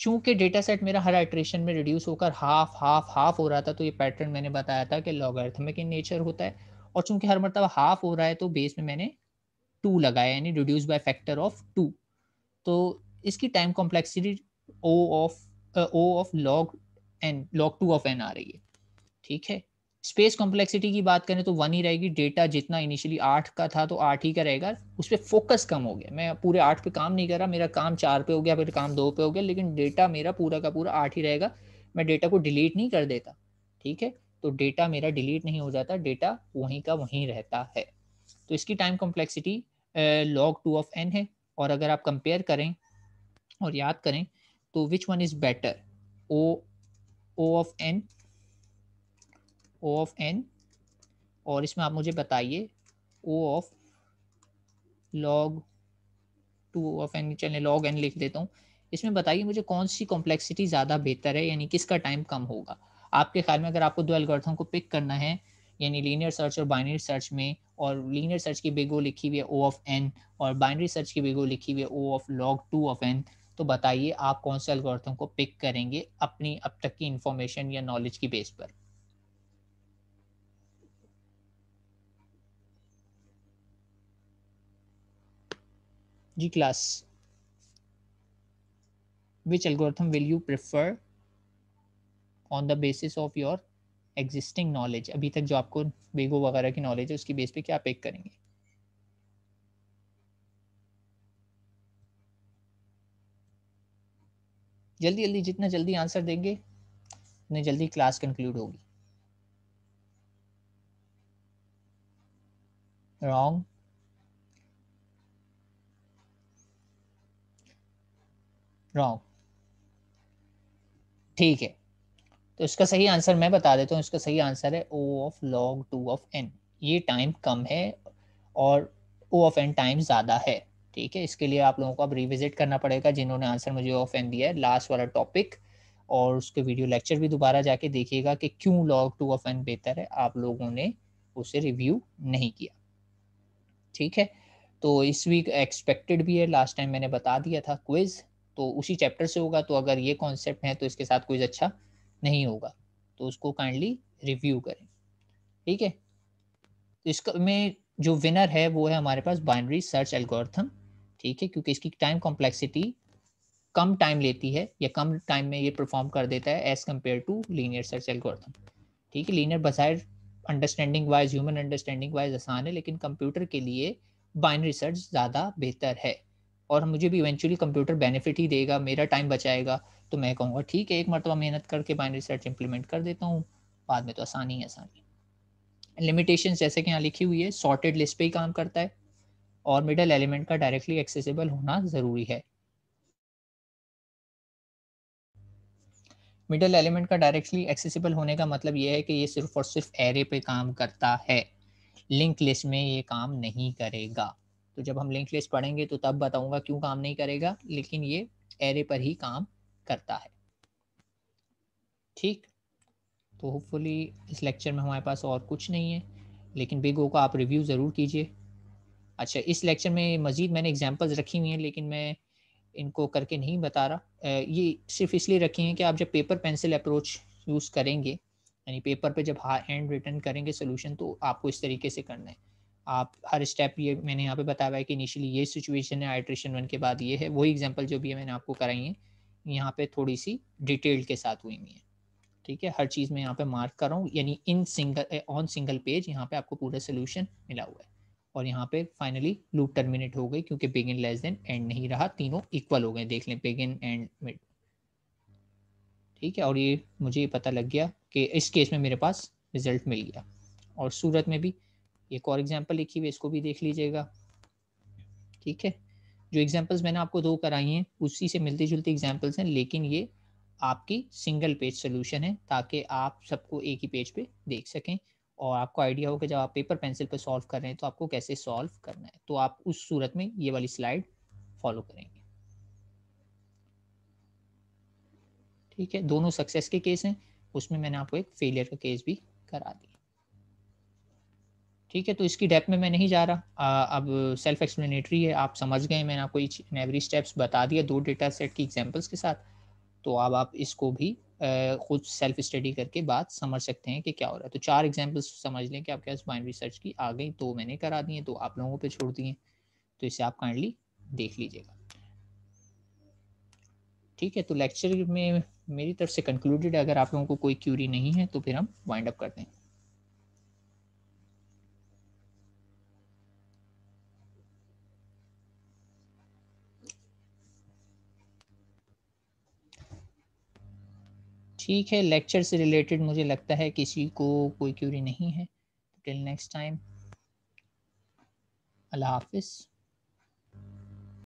चूंकि डेटा सेट मेरा हर आइट्रेशन में रिड्यूस होकर हाफ हाफ हाफ हो रहा था तो ये पैटर्न मैंने बताया था कि लॉगर्थमिक इन नेचर होता है और चूंकि हर मरतब हाफ हो रहा है तो बेस में मैंने टू लगाया यानी reduce by factor of two तो इसकी time complexity O of O of log N log two of N आ रही है ठीक है स्पेस कॉम्प्लेक्सिटी की बात करें तो वन ही रहेगी डेटा जितना इनिशियली आठ का था तो आठ ही का रहेगा उस पर फोकस कम हो गया मैं पूरे आठ पे काम नहीं कर रहा मेरा काम चार पे हो गया फिर काम दो पे हो गया लेकिन डेटा मेरा पूरा का पूरा आठ ही रहेगा मैं डेटा को डिलीट नहीं कर देता ठीक है तो डेटा मेरा डिलीट नहीं हो जाता डेटा वहीं का वहीं रहता है तो इसकी time complexity log two of N है और अगर आप कंपेयर करें और याद करें तो which one is better O O of N O of N और इसमें आप मुझे बताइए O of log two of N चलिए लॉग एन लिख देता हूँ इसमें बताइए मुझे कौन सी कॉम्प्लेक्सिटी ज़्यादा बेहतर है यानी किसका टाइम कम होगा आपके ख्याल में अगर आपको दो एल्गोरिथम को पिक करना है यानी लीनियर सर्च और बाइनरी सर्च में और लीनियर सर्च की बेगो लिखी हुई है ओ ऑफ एन और बाइनरी सर्च की बेगो लिखी हुई है O of log two of N तो बताइए आप कौन से एल्गोरिथम को पिक करेंगे अपनी अब तक की इंफॉर्मेशन या नॉलेज की बेस पर जी class which algorithm will you prefer on the basis of your existing knowledge अभी तक जो आपको बेगो वगैरह की नॉलेज है उसकी बेस पे क्या पिक करेंगे जल्दी जल्दी जितना जल्दी आंसर देंगे उतनी जल्दी क्लास कंक्लूड होगी रॉन्ग रॉन्ग ठीक है तो इसका सही आंसर मैं बता देता हूँ इसका सही आंसर है O of log two of N ये टाइम कम है और ओ ऑफ एन टाइम ज़्यादा है ठीक है इसके लिए आप लोगों को अब रिविजिट करना पड़ेगा जिन्होंने आंसर मुझे ऑफ एन दिया है लास्ट वाला टॉपिक और उसके वीडियो लेक्चर भी दोबारा जाके देखिएगा कि क्यों लॉग टू ऑफ एन बेहतर है आप लोगों ने उसे रिव्यू नहीं किया ठीक है तो इस वीक एक्सपेक्टेड भी है लास्ट टाइम मैंने बता दिया था क्विज तो उसी चैप्टर से होगा तो अगर ये कॉन्सेप्ट है तो इसके साथ क्विज अच्छा नहीं होगा तो उसको काइंडली रिव्यू करें ठीक है तो इसका में जो विनर है वो है हमारे पास बाइनरी सर्च एल्गोरिथम ठीक है क्योंकि इसकी टाइम कॉम्प्लेक्सिटी कम टाइम लेती है या कम टाइम में ये परफॉर्म कर देता है as compared to linear search algorithm ठीक है लीनियर बसायर understanding wise human understanding wise आसान है लेकिन कंप्यूटर के लिए बाइनरी सर्च ज़्यादा बेहतर है और मुझे भी इवेंचुअली कंप्यूटर बेनिफिट ही देगा मेरा टाइम बचाएगा तो मैं कहूँगा ठीक है एक मरतबा मेहनत करके बाइनरी सर्च इम्प्लीमेंट कर देता हूँ बाद में तो आसानी ही आसानी लिमिटेशन जैसे कि यहाँ लिखी हुई है सॉर्टेड लिस्ट पर ही काम करता है और मिडल एलिमेंट का डायरेक्टली एक्सेसिबल होना ज़रूरी है मिडल एलिमेंट का डायरेक्टली एक्सेसिबल होने का मतलब यह है कि ये सिर्फ और सिर्फ एरे पे काम करता है लिंक लिस्ट में ये काम नहीं करेगा तो जब हम लिंक लिस्ट पढ़ेंगे तो तब बताऊंगा क्यों काम नहीं करेगा लेकिन ये एरे पर ही काम करता है ठीक तो होपफुली इस लेक्चर में हमारे पास और कुछ नहीं है लेकिन बिगो का आप रिव्यू ज़रूर कीजिए अच्छा इस लेक्चर में मज़ीद मैंने एग्जाम्पल्स रखी हुई हैं लेकिन मैं इनको करके नहीं बता रहा ये सिर्फ इसलिए रखी हैं कि आप जब पेपर पेंसिल अप्रोच यूज़ करेंगे यानी पेपर पे जब हाँ एंड रिटर्न करेंगे सोल्यूशन तो आपको इस तरीके से करना है आप हर स्टेप ये मैंने यहाँ पे बताया है कि इनिशियली ये सिचुएशन है आइट्रेशन वन के बाद ये है वही एग्जाम्पल जो भी है मैंने आपको कराई है यहाँ पर थोड़ी सी डिटेल के साथ हुई हुई है ठीक है हर चीज़ में यहाँ पर मार्क कर रहा हूँ यानी in single on single page यहाँ पर आपको पूरा सोल्यूशन मिला हुआ है और यहाँ पे फाइनली लूप टर्मिनेट हो गई क्योंकि बिगिन लेस देन एंड नहीं रहा तीनों इक्वल हो गए देख लें बिगिन एंड मिड ठीक है और ये मुझे ये पता लग गया कि इस केस में मेरे पास रिजल्ट मिल गया और सूरत में भी एक और एग्जाम्पल लिखी हुई इसको भी देख लीजिएगा ठीक है जो एग्जाम्पल्स मैंने आपको दो कराई हैं उसी से मिलती जुलती एग्जाम्पल्स हैं लेकिन ये आपकी सिंगल पेज सोल्यूशन है ताकि आप सबको एक ही पेज पे देख सकें और आपको आइडिया हो कि जब आप पेपर पेंसिल पे सॉल्व कर रहे हैं तो आपको कैसे सॉल्व करना है तो आप उस सूरत में ये वाली स्लाइड फॉलो करेंगे ठीक है दोनों सक्सेस के केस हैं उसमें मैंने आपको एक फेलियर का केस भी करा दिया ठीक है तो इसकी डेप में मैं नहीं जा रहा आ, अब सेल्फ एक्सप्लेनेटरी है आप समझ गए मैंने आपको एवरी स्टेप्स बता दिया दो डेटा सेट की एग्जांपल्स के साथ तो अब आप इसको भी खुद सेल्फ स्टडी करके बात समझ सकते हैं कि क्या हो रहा है तो चार एग्जाम्पल्स समझ लें कि आपके पास बाइन रिसर्च की आ गई तो मैंने करा दी है तो आप लोगों पे छोड़ दिए तो इसे आप काइंडली देख लीजिएगा ठीक है तो लेक्चर में मेरी तरफ से कंक्लूडेड अगर आप लोगों को कोई क्यूरी नहीं है तो फिर हम वाइंड अप करते हैं ठीक है लेक्चर से रिलेटेड मुझे लगता है किसी को कोई क्यूरी नहीं है टिल नेक्स्ट टाइम अल्लाह हाफिज़